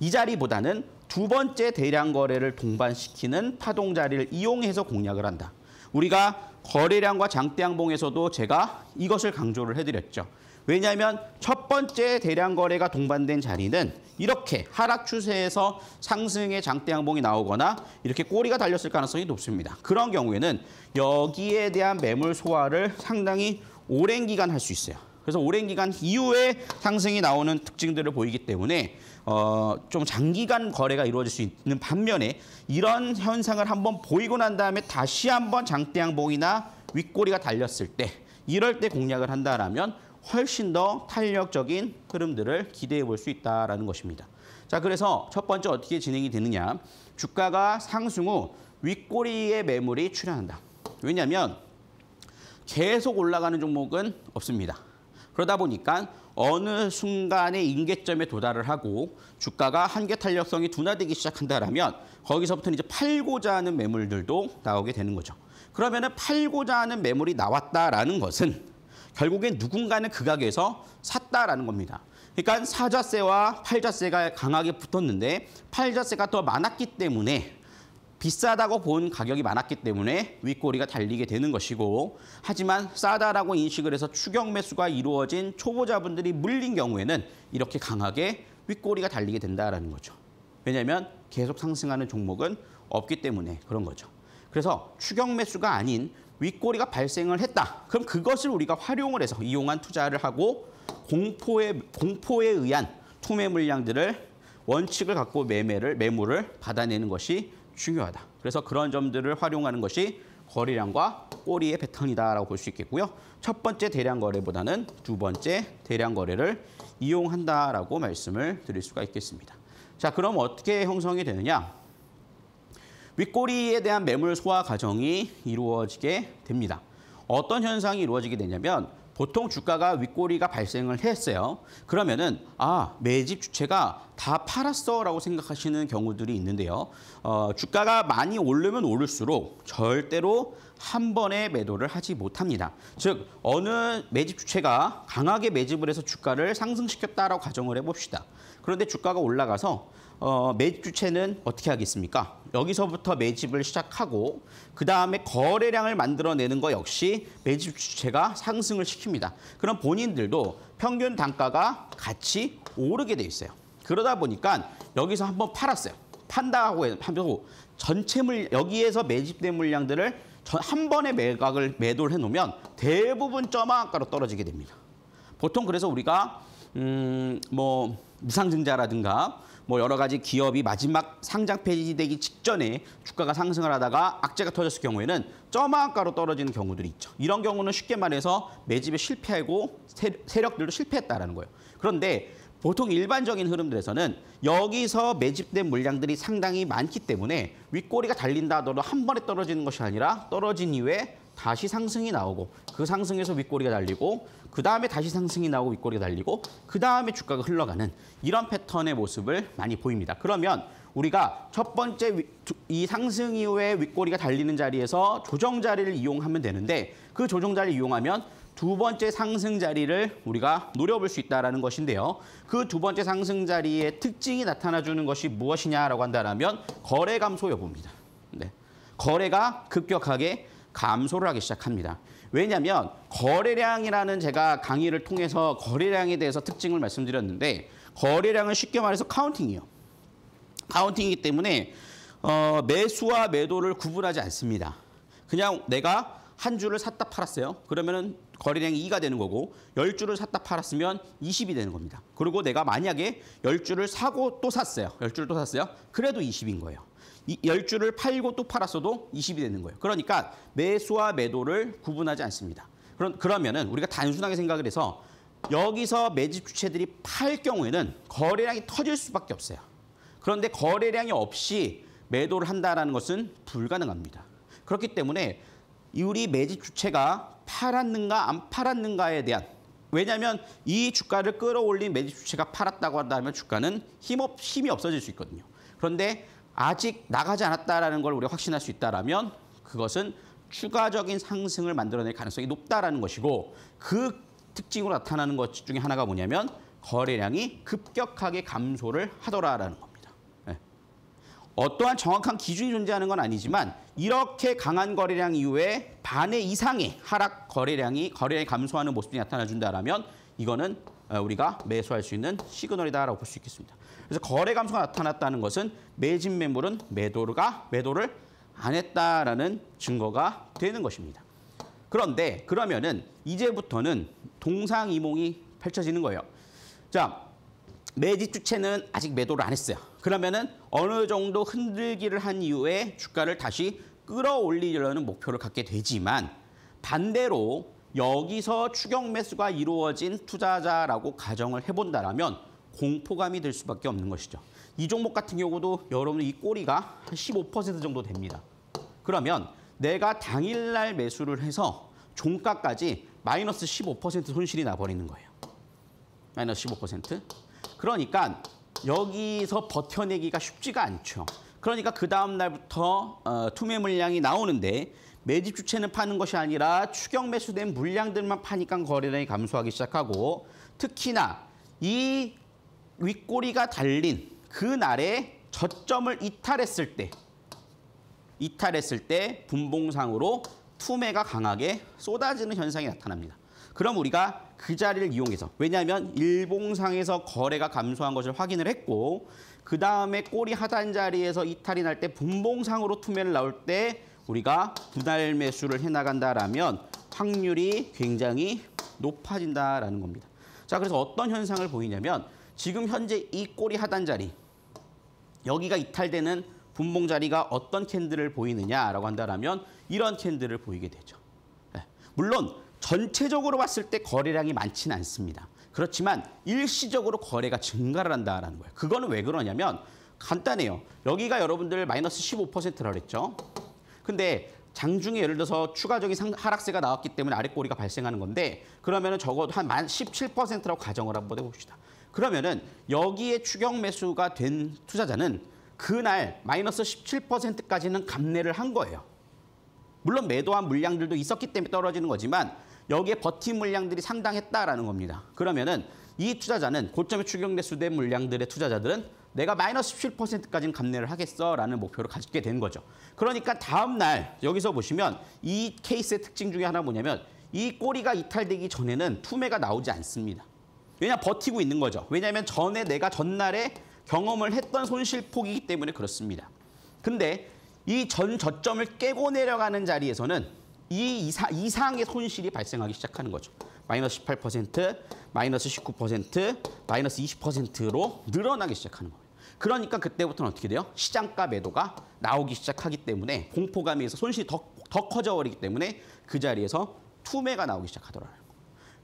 이 자리보다는 두 번째 대량 거래를 동반시키는 파동 자리를 이용해서 공략을 한다. 우리가 거래량과 장대양봉에서도 제가 이것을 강조를 해드렸죠. 왜냐하면 첫 번째 대량 거래가 동반된 자리는 이렇게 하락 추세에서 상승의 장대양봉이 나오거나 이렇게 꼬리가 달렸을 가능성이 높습니다. 그런 경우에는 여기에 대한 매물 소화를 상당히 오랜 기간 할 수 있어요. 그래서 오랜 기간 이후에 상승이 나오는 특징들을 보이기 때문에 어, 좀 장기간 거래가 이루어질 수 있는 반면에 이런 현상을 한번 보이고 난 다음에 다시 한번 장대 양봉이나 윗꼬리가 달렸을 때 이럴 때 공략을 한다라면 훨씬 더 탄력적인 흐름들을 기대해 볼 수 있다라는 것입니다. 자, 그래서 첫 번째 어떻게 진행이 되느냐. 주가가 상승 후 윗꼬리의 매물이 출현한다. 왜냐하면 계속 올라가는 종목은 없습니다. 그러다 보니까 어느 순간에 인계점에 도달을 하고 주가가 한계 탄력성이 둔화되기 시작한다라면 거기서부터 이제 팔고자 하는 매물들도 나오게 되는 거죠. 그러면 팔고자 하는 매물이 나왔다라는 것은 결국엔 누군가는 그 가게에서 샀다라는 겁니다. 그러니까 사자세와 팔자세가 강하게 붙었는데 팔자세가 더 많았기 때문에 비싸다고 본 가격이 많았기 때문에 윗꼬리가 달리게 되는 것이고 하지만 싸다라고 인식을 해서 추격 매수가 이루어진 초보자분들이 물린 경우에는 이렇게 강하게 윗꼬리가 달리게 된다라는 거죠. 왜냐하면 계속 상승하는 종목은 없기 때문에 그런 거죠. 그래서 추격 매수가 아닌 윗꼬리가 발생을 했다. 그럼 그것을 우리가 활용을 해서 이용한 투자를 하고 공포에, 공포에 의한 투매 물량들을 원칙을 갖고 매매를 매물을 받아내는 것이 중요하다. 그래서 그런 점들을 활용하는 것이 거래량과 꼬리의 패턴이다라고 볼 수 있겠고요. 첫 번째 대량 거래보다는 두 번째 대량 거래를 이용한다라고 말씀을 드릴 수가 있겠습니다. 자, 그럼 어떻게 형성이 되느냐? 윗꼬리에 대한 매물 소화 과정이 이루어지게 됩니다. 어떤 현상이 이루어지게 되냐면 보통 주가가 윗꼬리가 발생을 했어요. 그러면은 아 매집 주체가 다 팔았어라고 생각하시는 경우들이 있는데요. 어, 주가가 많이 오르면 오를수록 절대로 한 번에 매도를 하지 못합니다. 즉 어느 매집 주체가 강하게 매집을 해서 주가를 상승시켰다라고 가정을 해봅시다. 그런데 주가가 올라가서 어, 매집 주체는 어떻게 하겠습니까? 여기서부터 매집을 시작하고 그 다음에 거래량을 만들어내는 거 역시 매집 주체가 상승을 시킵니다. 그럼 본인들도 평균 단가가 같이 오르게 돼 있어요. 그러다 보니까 여기서 한번 팔았어요. 판다고 하고 전체물 여기에서 매집된 물량들을 한 번에 매각을 매도를 해놓으면 대부분 점화가로 떨어지게 됩니다. 보통 그래서 우리가 음, 뭐 무상증자라든가 뭐 여러 가지 기업이 마지막 상장 폐지되기 직전에 주가가 상승을 하다가 악재가 터졌을 경우에는 점화가로 떨어지는 경우들이 있죠. 이런 경우는 쉽게 말해서 매집에 실패하고 세력들도 실패했다라는 거예요. 그런데 보통 일반적인 흐름들에서는 여기서 매집된 물량들이 상당히 많기 때문에 윗꼬리가 달린다 하더라도 한 번에 떨어지는 것이 아니라 떨어진 이후에 다시 상승이 나오고 그 상승에서 윗꼬리가 달리고 그 다음에 다시 상승이 나오고 윗꼬리가 달리고 그 다음에 주가가 흘러가는 이런 패턴의 모습을 많이 보입니다. 그러면 우리가 첫 번째 이 상승 이후에 윗꼬리가 달리는 자리에서 조정 자리를 이용하면 되는데 그 조정 자리를 이용하면 두 번째 상승 자리를 우리가 노려볼 수 있다는 것인데요. 그 두 번째 상승 자리의 특징이 나타나주는 것이 무엇이냐라고 한다면 거래 감소 여부입니다. 네. 거래가 급격하게 감소를 하기 시작합니다. 왜냐하면 거래량이라는 제가 강의를 통해서 거래량에 대해서 특징을 말씀드렸는데 거래량은 쉽게 말해서 카운팅이에요. 카운팅이기 때문에 어, 매수와 매도를 구분하지 않습니다. 그냥 내가 한 줄을 샀다 팔았어요. 그러면은 거래량이 2가 되는 거고 1 0줄을 샀다 팔았으면 20이 되는 겁니다. 그리고 내가 만약에 1 0줄을 사고 또 샀어요. 1 0줄를또 샀어요. 그래도 20인 거예요. 이열 주를 팔고 또 팔았어도 20이 되는 거예요. 그러니까 매수와 매도를 구분하지 않습니다. 그런, 그러면은 우리가 단순하게 생각을 해서 여기서 매집 주체들이 팔 경우에는 거래량이 터질 수밖에 없어요. 그런데 거래량이 없이 매도를 한다는 것은 불가능합니다. 그렇기 때문에 우리 매집 주체가 팔았는가 안 팔았는가에 대한 왜냐하면 이 주가를 끌어올린 매집 주체가 팔았다고 한다면 주가는 힘 없, 힘이 없어질 수 있거든요. 그런데 아직 나가지 않았다라는 걸 우리가 확신할 수 있다라면 그것은 추가적인 상승을 만들어낼 가능성이 높다라는 것이고 그 특징으로 나타나는 것 중에 하나가 뭐냐면 거래량이 급격하게 감소를 하더라라는 겁니다. 네. 어떠한 정확한 기준이 존재하는 건 아니지만 이렇게 강한 거래량 이후에 반의 이상의 하락 거래량이 거래량이 감소하는 모습이 나타나 준다라면 이거는 어, 우리가 매수할 수 있는 시그널이다라고 볼 수 있겠습니다. 그래서 거래 감소가 나타났다는 것은 매진 매물은 매도가 매도를 안 했다라는 증거가 되는 것입니다. 그런데 그러면은 이제부터는 동상이몽이 펼쳐지는 거예요. 자, 매집 주체는 아직 매도를 안 했어요. 그러면은 어느 정도 흔들기를 한 이후에 주가를 다시 끌어올리려는 목표를 갖게 되지만 반대로 여기서 추경 매수가 이루어진 투자자라고 가정을 해본다라면 공포감이 들 수밖에 없는 것이죠. 이 종목 같은 경우도 여러분 이 꼬리가 한 15% 정도 됩니다. 그러면 내가 당일날 매수를 해서 종가까지 마이너스 15% 손실이 나버리는 거예요. 마이너스 15%. 그러니까 여기서 버텨내기가 쉽지가 않죠. 그러니까 그 다음 날부터 어, 투매 물량이 나오는데 매집 주체는 파는 것이 아니라 추격 매수된 물량들만 파니까 거래량이 감소하기 시작하고 특히나 이 윗꼬리가 달린 그 날에 저점을 이탈했을 때 이탈했을 때 분봉상으로 투매가 강하게 쏟아지는 현상이 나타납니다. 그럼 우리가 그 자리를 이용해서 왜냐하면 일봉상에서 거래가 감소한 것을 확인을 했고 그 다음에 꼬리 하단 자리에서 이탈이 날 때 분봉상으로 투매를 나올 때 우리가 분할 매수를 해나간다라면 확률이 굉장히 높아진다라는 겁니다. 자 그래서 어떤 현상을 보이냐면 지금 현재 이 꼬리 하단 자리 여기가 이탈되는 분봉 자리가 어떤 캔들을 보이느냐라고 한다면 이런 캔들을 보이게 되죠. 네. 물론 전체적으로 봤을 때 거래량이 많지는 않습니다. 그렇지만 일시적으로 거래가 증가를 한다는 거예요. 그거왜 그러냐면 간단해요. 여기가 여러분들 마이너스 15%라고 했죠. 근데 장중에 예를 들어서 추가적인 하락세가 나왔기 때문에 아래 꼬리가 발생하는 건데 그러면 적어도 한 17%라고 가정을 한번 해봅시다. 그러면은 여기에 추경 매수가 된 투자자는 그날 마이너스 17%까지는 감내를 한 거예요. 물론 매도한 물량들도 있었기 때문에 떨어지는 거지만 여기에 버틴 물량들이 상당했다라는 겁니다. 그러면은 이 투자자는 고점에 추경 매수된 물량들의 투자자들은 내가 마이너스 17%까지는 감내를 하겠어라는 목표를 가지게 된 거죠. 그러니까 다음 날 여기서 보시면 이 케이스의 특징 중에 하나 뭐냐면 이 꼬리가 이탈되기 전에는 투매가 나오지 않습니다. 왜냐 버티고 있는 거죠. 왜냐하면 전에 내가 전날에 경험을 했던 손실폭이기 때문에 그렇습니다. 근데 이 전 저점을 깨고 내려가는 자리에서는 이 이사, 이상의 손실이 발생하기 시작하는 거죠. 마이너스 18%, 마이너스 19%, 마이너스 20%로 늘어나기 시작하는 거예요. 그러니까 그때부터는 어떻게 돼요? 시장가 매도가 나오기 시작하기 때문에 공포감에서 손실이 더, 더 커져버리기 때문에 그 자리에서 투매가 나오기 시작하더라고요.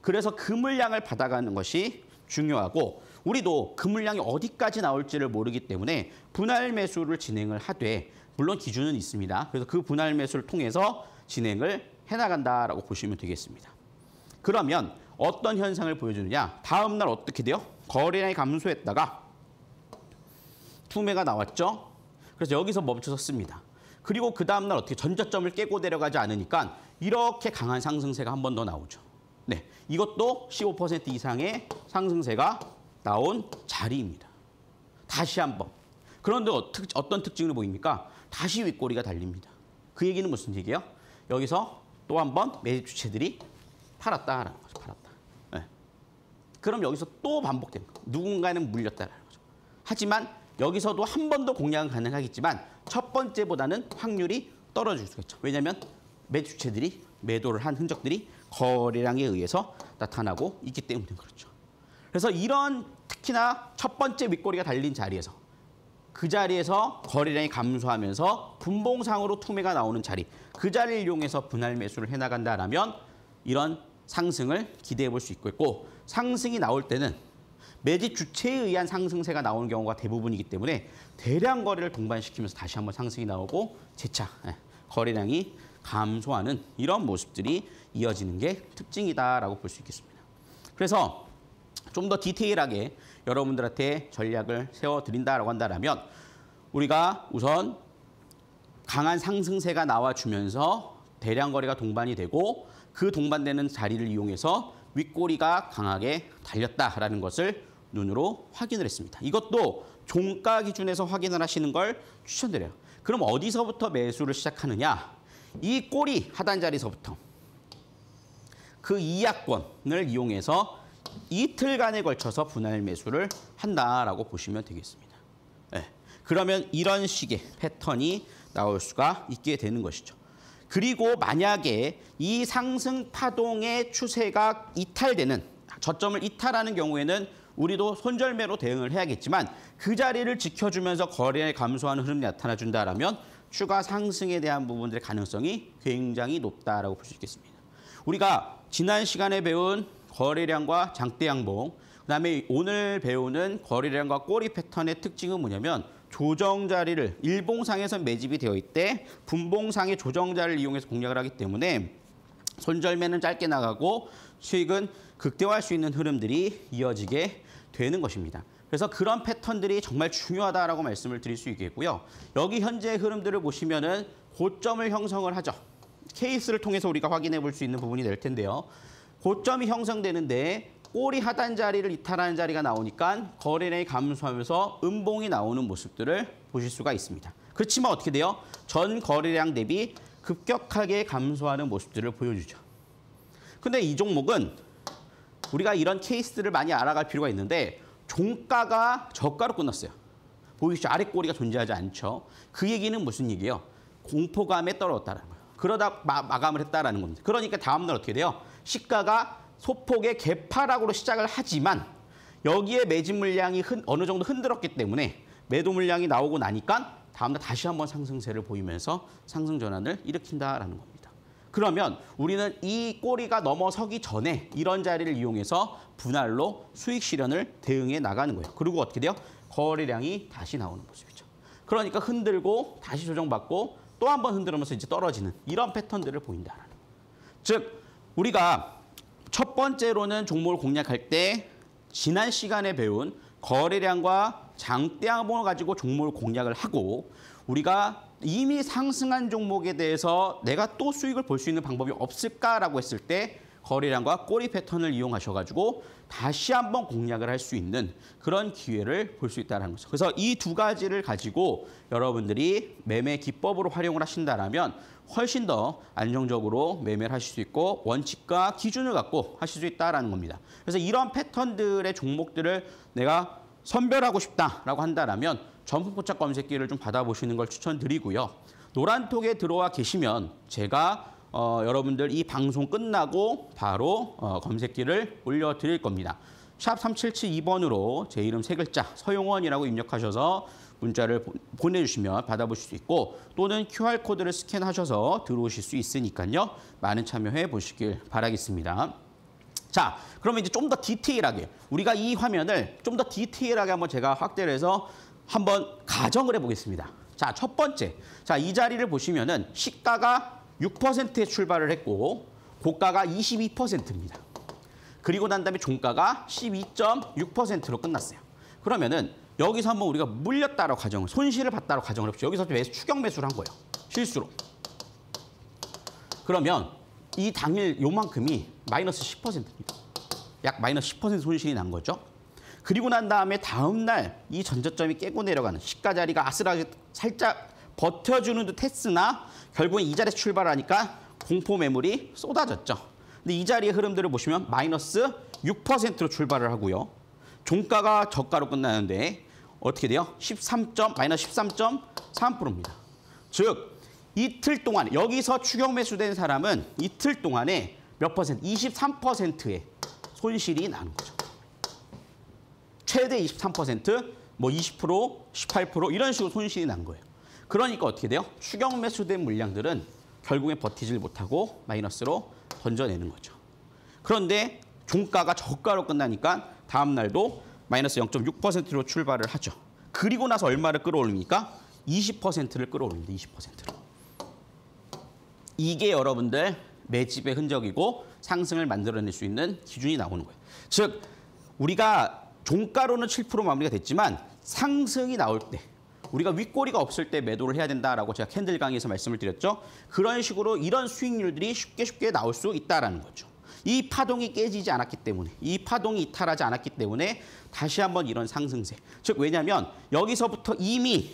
그래서 그 물량을 받아가는 것이 중요하고 우리도 그 물량이 어디까지 나올지를 모르기 때문에 분할 매수를 진행을 하되 물론 기준은 있습니다. 그래서 그 분할 매수를 통해서 진행을 해나간다라고 보시면 되겠습니다. 그러면 어떤 현상을 보여주느냐? 다음 날 어떻게 돼요? 거래량이 감소했다가 투매가 나왔죠? 그래서 여기서 멈춰섰습니다. 그리고 그 다음 날 어떻게 전저점을 깨고 내려가지 않으니까 이렇게 강한 상승세가 한 번 더 나오죠. 네, 이것도 15% 이상의 상승세가 나온 자리입니다. 다시 한번. 그런데 어떤 특징을 보입니까? 다시 윗꼬리가 달립니다. 그 얘기는 무슨 얘기예요? 여기서 또한번 매집 주체들이 팔았다라는 거죠. 팔았다. 네. 그럼 여기서 또반복되거 누군가는 물렸다라는 거죠. 하지만 여기서도 한 번 더 공략은 가능하겠지만 첫 번째보다는 확률이 떨어질 수 있죠. 왜냐하면 매주체들이 매도를 한 흔적들이 거래량에 의해서 나타나고 있기 때문에 그렇죠. 그래서 이런 특히나 첫 번째 밑꼬리가 달린 자리에서 그 자리에서 거래량이 감소하면서 분봉상으로 투매가 나오는 자리 그 자리를 이용해서 분할 매수를 해나간다라면 이런 상승을 기대해 볼 수 있고 있고 상승이 나올 때는 매집 주체에 의한 상승세가 나오는 경우가 대부분이기 때문에 대량 거래를 동반시키면서 다시 한번 상승이 나오고 재차 예, 거래량이 감소하는 이런 모습들이 이어지는 게 특징이다라고 볼 수 있겠습니다. 그래서 좀 더 디테일하게 여러분들한테 전략을 세워드린다라고 한다면 우리가 우선 강한 상승세가 나와주면서 대량 거래가 동반이 되고 그 동반되는 자리를 이용해서 윗꼬리가 강하게 달렸다라는 것을 눈으로 확인을 했습니다. 이것도 종가 기준에서 확인을 하시는 걸 추천드려요. 그럼 어디서부터 매수를 시작하느냐? 이 꼬리 하단 자리서부터 그 이약권을 이용해서 이틀간에 걸쳐서 분할 매수를 한다라고 보시면 되겠습니다. 네. 그러면 이런 식의 패턴이 나올 수가 있게 되는 것이죠. 그리고 만약에 이 상승 파동의 추세가 이탈되는 저점을 이탈하는 경우에는 우리도 손절매로 대응을 해야겠지만 그 자리를 지켜주면서 거래의 감소하는 흐름이 나타나준다라 추가 상승에 대한 부분들의 가능성이 굉장히 높다라볼수 있겠습니다. 우리가 지난 시간에 배운 거래량과 장대 양봉, 그다음에 오늘 배우는 거래량과 꼬리 패턴의 특징은 뭐냐면 조정 자리를 일봉상에서 매집이 되어 있대 분봉상의 조정 자리를 이용해서 공략을 하기 때문에 손절매는 짧게 나가고 수익은 극대화할 수 있는 흐름들이 이어지게 되는 것입니다. 그래서 그런 패턴들이 정말 중요하다라고 말씀을 드릴 수 있겠고요. 여기 현재 흐름들을 보시면은 고점을 형성을 하죠. 케이스를 통해서 우리가 확인해 볼 수 있는 부분이 될 텐데요. 고점이 형성되는데 꼬리 하단 자리를 이탈하는 자리가 나오니까 거래량이 감소하면서 음봉이 나오는 모습들을 보실 수가 있습니다. 그렇지만 어떻게 돼요? 전 거래량 대비 급격하게 감소하는 모습들을 보여주죠. 근데 이 종목은 우리가 이런 케이스들을 많이 알아갈 필요가 있는데 종가가 저가로 끝났어요. 보이시죠? 아래 꼬리가 존재하지 않죠. 그 얘기는 무슨 얘기예요? 공포감에 떨어졌다는 거예요. 그러다 마, 감을 했다라는 겁니다. 그러니까 다음날 어떻게 돼요? 시가가 소폭의 개파락으로 시작을 하지만 여기에 매집 물량이 흔, 어느 정도 흔들었기 때문에 매도 물량이 나오고 나니까 다음날 다시 한번 상승세를 보이면서 상승 전환을 일으킨다라는 겁니다. 그러면 우리는 이 꼬리가 넘어서기 전에 이런 자리를 이용해서 분할로 수익 실현을 대응해 나가는 거예요. 그리고 어떻게 돼요? 거래량이 다시 나오는 모습이죠. 그러니까 흔들고 다시 조정받고 또한번 흔들면서 이제 떨어지는 이런 패턴들을 보인다라는 즉 우리가 첫 번째로는 종목을 공략할 때 지난 시간에 배운 거래량과 장대항목을 가지고 종목을 공략을 하고 우리가 이미 상승한 종목에 대해서 내가 또 수익을 볼 수 있는 방법이 없을까라고 했을 때 거리량과 꼬리 패턴을 이용하셔가지고 다시 한번 공략을 할 수 있는 그런 기회를 볼 수 있다는 거죠. 그래서 이 두 가지를 가지고 여러분들이 매매 기법으로 활용을 하신다면 훨씬 더 안정적으로 매매를 하실 수 있고 원칙과 기준을 갖고 하실 수 있다는 겁니다. 그래서 이런 패턴들의 종목들을 내가 선별하고 싶다라고 한다면 전포포착 검색기를 좀 받아보시는 걸 추천드리고요. 노란톡에 들어와 계시면 제가 어, 여러분들 이 방송 끝나고 바로 어, 검색기를 올려드릴 겁니다. 샵 3772번으로 제 이름 세 글자 서용원이라고 입력하셔서 문자를 보내주시면 받아보실 수 있고 또는 QR코드를 스캔하셔서 들어오실 수 있으니까요. 많은 참여해 보시길 바라겠습니다. 자, 그러면 이제 좀 더 디테일하게 우리가 이 화면을 좀 더 디테일하게 한번 제가 확대를 해서 한번 가정을 해보겠습니다. 자, 첫 번째. 자, 이 자리를 보시면은 시가가 6%에 출발을 했고 고가가 22%입니다. 그리고 난 다음에 종가가 12.6%로 끝났어요. 그러면은 여기서 한번 우리가 물렸다로 가정 손실을 봤다로 가정을 해봅시 여기서 매수, 추격 매수를 한 거예요. 실수로. 그러면 이 당일 요만큼이 마이너스 10%입니다. 약 마이너스 10% 손실이 난 거죠. 그리고 난 다음에 다음 날 이 전저점이 깨고 내려가는 시가 자리가 아슬아슬 살짝 버텨주는 듯 했으나 결국은 이 자리에서 출발하니까 공포 매물이 쏟아졌죠. 근데 이 자리의 흐름들을 보시면 마이너스 6%로 출발을 하고요. 종가가 저가로 끝나는데 어떻게 돼요? 13. 마이너스 13.3%입니다. 즉 이틀 동안 여기서 추격 매수된 사람은 이틀 동안에 몇 퍼센트? 23%의 손실이 나는 거죠. 최대 23%, 뭐 20%, 18% 이런 식으로 손실이 난 거예요. 그러니까 어떻게 돼요? 추경 매수된 물량들은 결국에 버티질 못하고 마이너스로 던져내는 거죠. 그런데 종가가 저가로 끝나니까 다음 날도 마이너스 0.6%로 출발을 하죠. 그리고 나서 얼마를 끌어올립니까? 20%를 끌어올립니다. 20%로. 이게 여러분들 매집의 흔적이고 상승을 만들어낼 수 있는 기준이 나오는 거예요. 즉 우리가 종가로는 7% 마무리가 됐지만 상승이 나올 때 우리가 윗꼬리가 없을 때 매도를 해야 된다라고 제가 캔들 강의에서 말씀을 드렸죠. 그런 식으로 이런 수익률들이 쉽게 쉽게 나올 수 있다라는 거죠. 이 파동이 깨지지 않았기 때문에 이 파동이 이탈하지 않았기 때문에 다시 한번 이런 상승세. 즉 왜냐하면 여기서부터 이미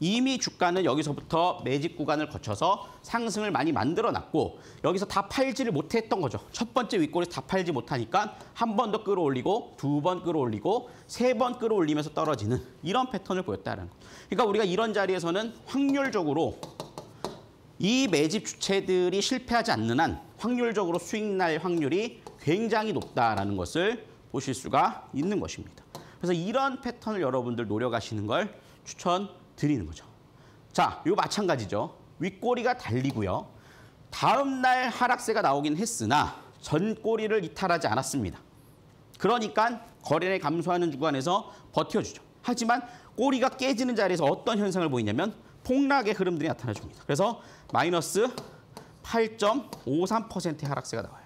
이미 주가는 여기서부터 매집 구간을 거쳐서 상승을 많이 만들어놨고 여기서 다 팔지를 못했던 거죠. 첫 번째 윗골에서 다 팔지 못하니까 한 번 더 끌어올리고 두 번 끌어올리고 세 번 끌어올리면서 떨어지는 이런 패턴을 보였다는 거죠. 그러니까 우리가 이런 자리에서는 확률적으로 이 매집 주체들이 실패하지 않는 한 확률적으로 수익 날 확률이 굉장히 높다라는 것을 보실 수가 있는 것입니다. 그래서 이런 패턴을 여러분들 노려가시는 걸 추천드리는 거죠. 자, 이거 마찬가지죠. 윗꼬리가 달리고요. 다음 날 하락세가 나오긴 했으나 전꼬리를 이탈하지 않았습니다. 그러니까 거래량 감소하는 구간에서 버텨주죠. 하지만 꼬리가 깨지는 자리에서 어떤 현상을 보이냐면 폭락의 흐름들이 나타나줍니다. 그래서 마이너스 8.53%의 하락세가 나와요.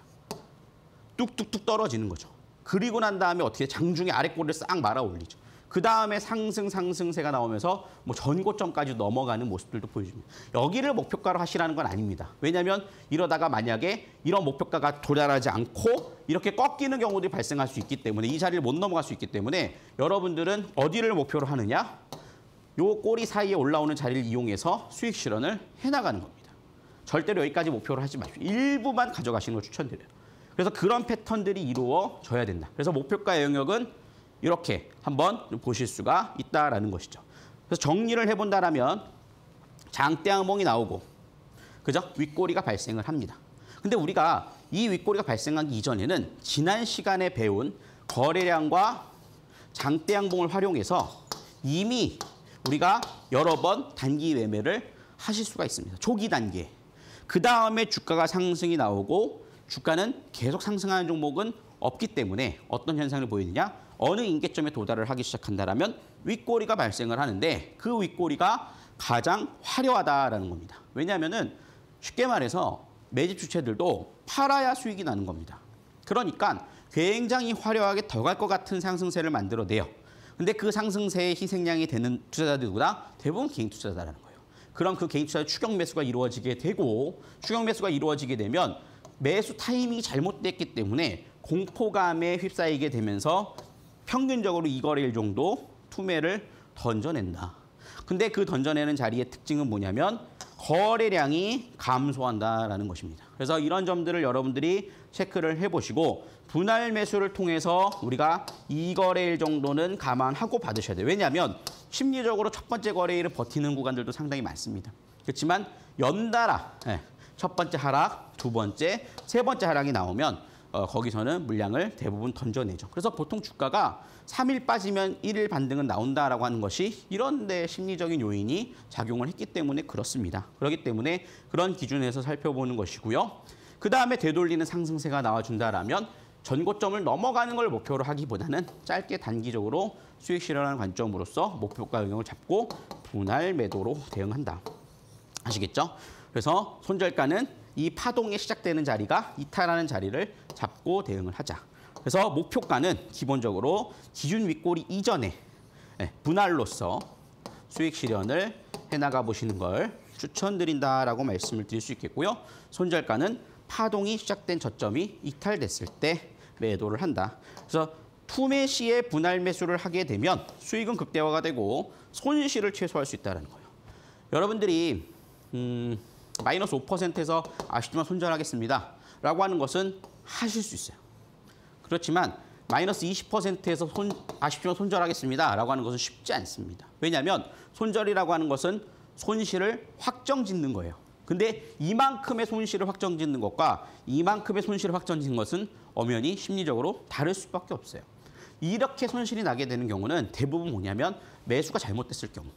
뚝뚝뚝 떨어지는 거죠. 그리고 난 다음에 어떻게 장중에 아래 꼬리를 싹 말아 올리죠. 그 다음에 상승 상승세가 나오면서 뭐 전고점까지 넘어가는 모습들도 보여줍니다. 여기를 목표가로 하시라는 건 아닙니다. 왜냐하면 이러다가 만약에 이런 목표가가 도달하지 않고 이렇게 꺾이는 경우들이 발생할 수 있기 때문에 이 자리를 못 넘어갈 수 있기 때문에 여러분들은 어디를 목표로 하느냐? 요 꼬리 사이에 올라오는 자리를 이용해서 수익 실현을 해나가는 겁니다. 절대로 여기까지 목표로 하지 마십시오. 일부만 가져가시는 걸 추천드려요. 그래서 그런 패턴들이 이루어져야 된다. 그래서 목표가 영역은 이렇게 한번 보실 수가 있다라는 것이죠. 그래서 정리를 해본다라면 장대항봉이 나오고 그죠? 윗꼬리가 발생을 합니다. 근데 우리가 이 윗꼬리가 발생하기 이전에는 지난 시간에 배운 거래량과 장대항봉을 활용해서 이미 우리가 여러 번 단기 매매를 하실 수가 있습니다. 초기 단계. 그 다음에 주가가 상승이 나오고 주가는 계속 상승하는 종목은 없기 때문에 어떤 현상을 보이느냐? 어느 인계점에 도달을 하기 시작한다면 윗꼬리가 발생을 하는데 그 윗꼬리가 가장 화려하다라는 겁니다. 왜냐하면 쉽게 말해서 매집 주체들도 팔아야 수익이 나는 겁니다. 그러니까 굉장히 화려하게 더 갈 것 같은 상승세를 만들어내요. 근데 그 상승세의 희생양이 되는 투자자들보다 대부분 개인 투자자라는 거예요. 그럼 그 개인 투자의 추격 매수가 이루어지게 되고 추격 매수가 이루어지게 되면 매수 타이밍이 잘못됐기 때문에 공포감에 휩싸이게 되면서 평균적으로 2거래일 정도 투매를 던져낸다. 근데 그 던져내는 자리의 특징은 뭐냐면 거래량이 감소한다라는 것입니다. 그래서 이런 점들을 여러분들이 체크를 해보시고 분할 매수를 통해서 우리가 이거래일 정도는 감안하고 받으셔야 돼요. 왜냐하면 심리적으로 첫 번째 거래일을 버티는 구간들도 상당히 많습니다. 그렇지만 연달아 예, 첫 번째 하락, 두 번째, 세 번째 하락이 나오면 어, 거기서는 물량을 대부분 던져내죠. 그래서 보통 주가가 3일 빠지면 1일 반등은 나온다라고 하는 것이 이런 데 심리적인 요인이 작용을 했기 때문에 그렇습니다. 그렇기 때문에 그런 기준에서 살펴보는 것이고요. 그다음에 되돌리는 상승세가 나와준다라면 전고점을 넘어가는 걸 목표로 하기보다는 짧게 단기적으로 수익 실현하는 관점으로서 목표가 영역을 잡고 분할 매도로 대응한다. 아시겠죠? 그래서 손절가는 이 파동에 시작되는 자리가 이탈하는 자리를 잡고 대응을 하자. 그래서 목표가는 기본적으로 기준 윗골이 이전에 예, 분할로서 수익 실현을 해나가 보시는 걸 추천드린다라고 말씀을 드릴 수 있겠고요. 손절가는 파동이 시작된 저점이 이탈됐을 때 매도를 한다. 그래서 투매 시에 분할 매수를 하게 되면 수익은 극대화가 되고 손실을 최소화할 수 있다는 거예요. 여러분들이 음... 마이너스 5%에서 아쉽지만 손절하겠습니다. 라고 하는 것은 하실 수 있어요. 그렇지만 마이너스 20%에서 손, 아쉽지만 손절하겠습니다. 라고 하는 것은 쉽지 않습니다. 왜냐하면 손절이라고 하는 것은 손실을 확정짓는 거예요. 근데 이만큼의 손실을 확정짓는 것과 이만큼의 손실을 확정짓는 것은 엄연히 심리적으로 다를 수밖에 없어요. 이렇게 손실이 나게 되는 경우는 대부분 뭐냐면 매수가 잘못됐을 경우.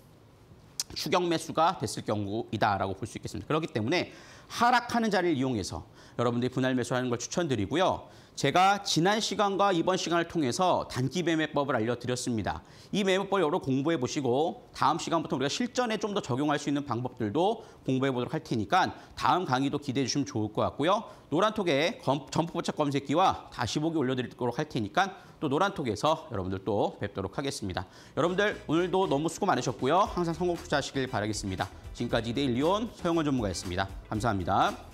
추경 매수가 됐을 경우이다라고 볼 수 있겠습니다. 그렇기 때문에 하락하는 자리를 이용해서 여러분들이 분할 매수하는 걸 추천드리고요. 제가 지난 시간과 이번 시간을 통해서 단기 매매법을 알려드렸습니다. 이 매매법을 여러 공부해 보시고 다음 시간부터 우리가 실전에 좀 더 적용할 수 있는 방법들도 공부해 보도록 할 테니까 다음 강의도 기대해 주시면 좋을 것 같고요. 노란톡에 점포포착 검색기와 다시 보기 올려드리도록 할 테니까 또 노란톡에서 여러분들 또 뵙도록 하겠습니다. 여러분들 오늘도 너무 수고 많으셨고요. 항상 성공 투자하시길 바라겠습니다. 지금까지 데일리온 서영원 전문가였습니다. 감사합니다.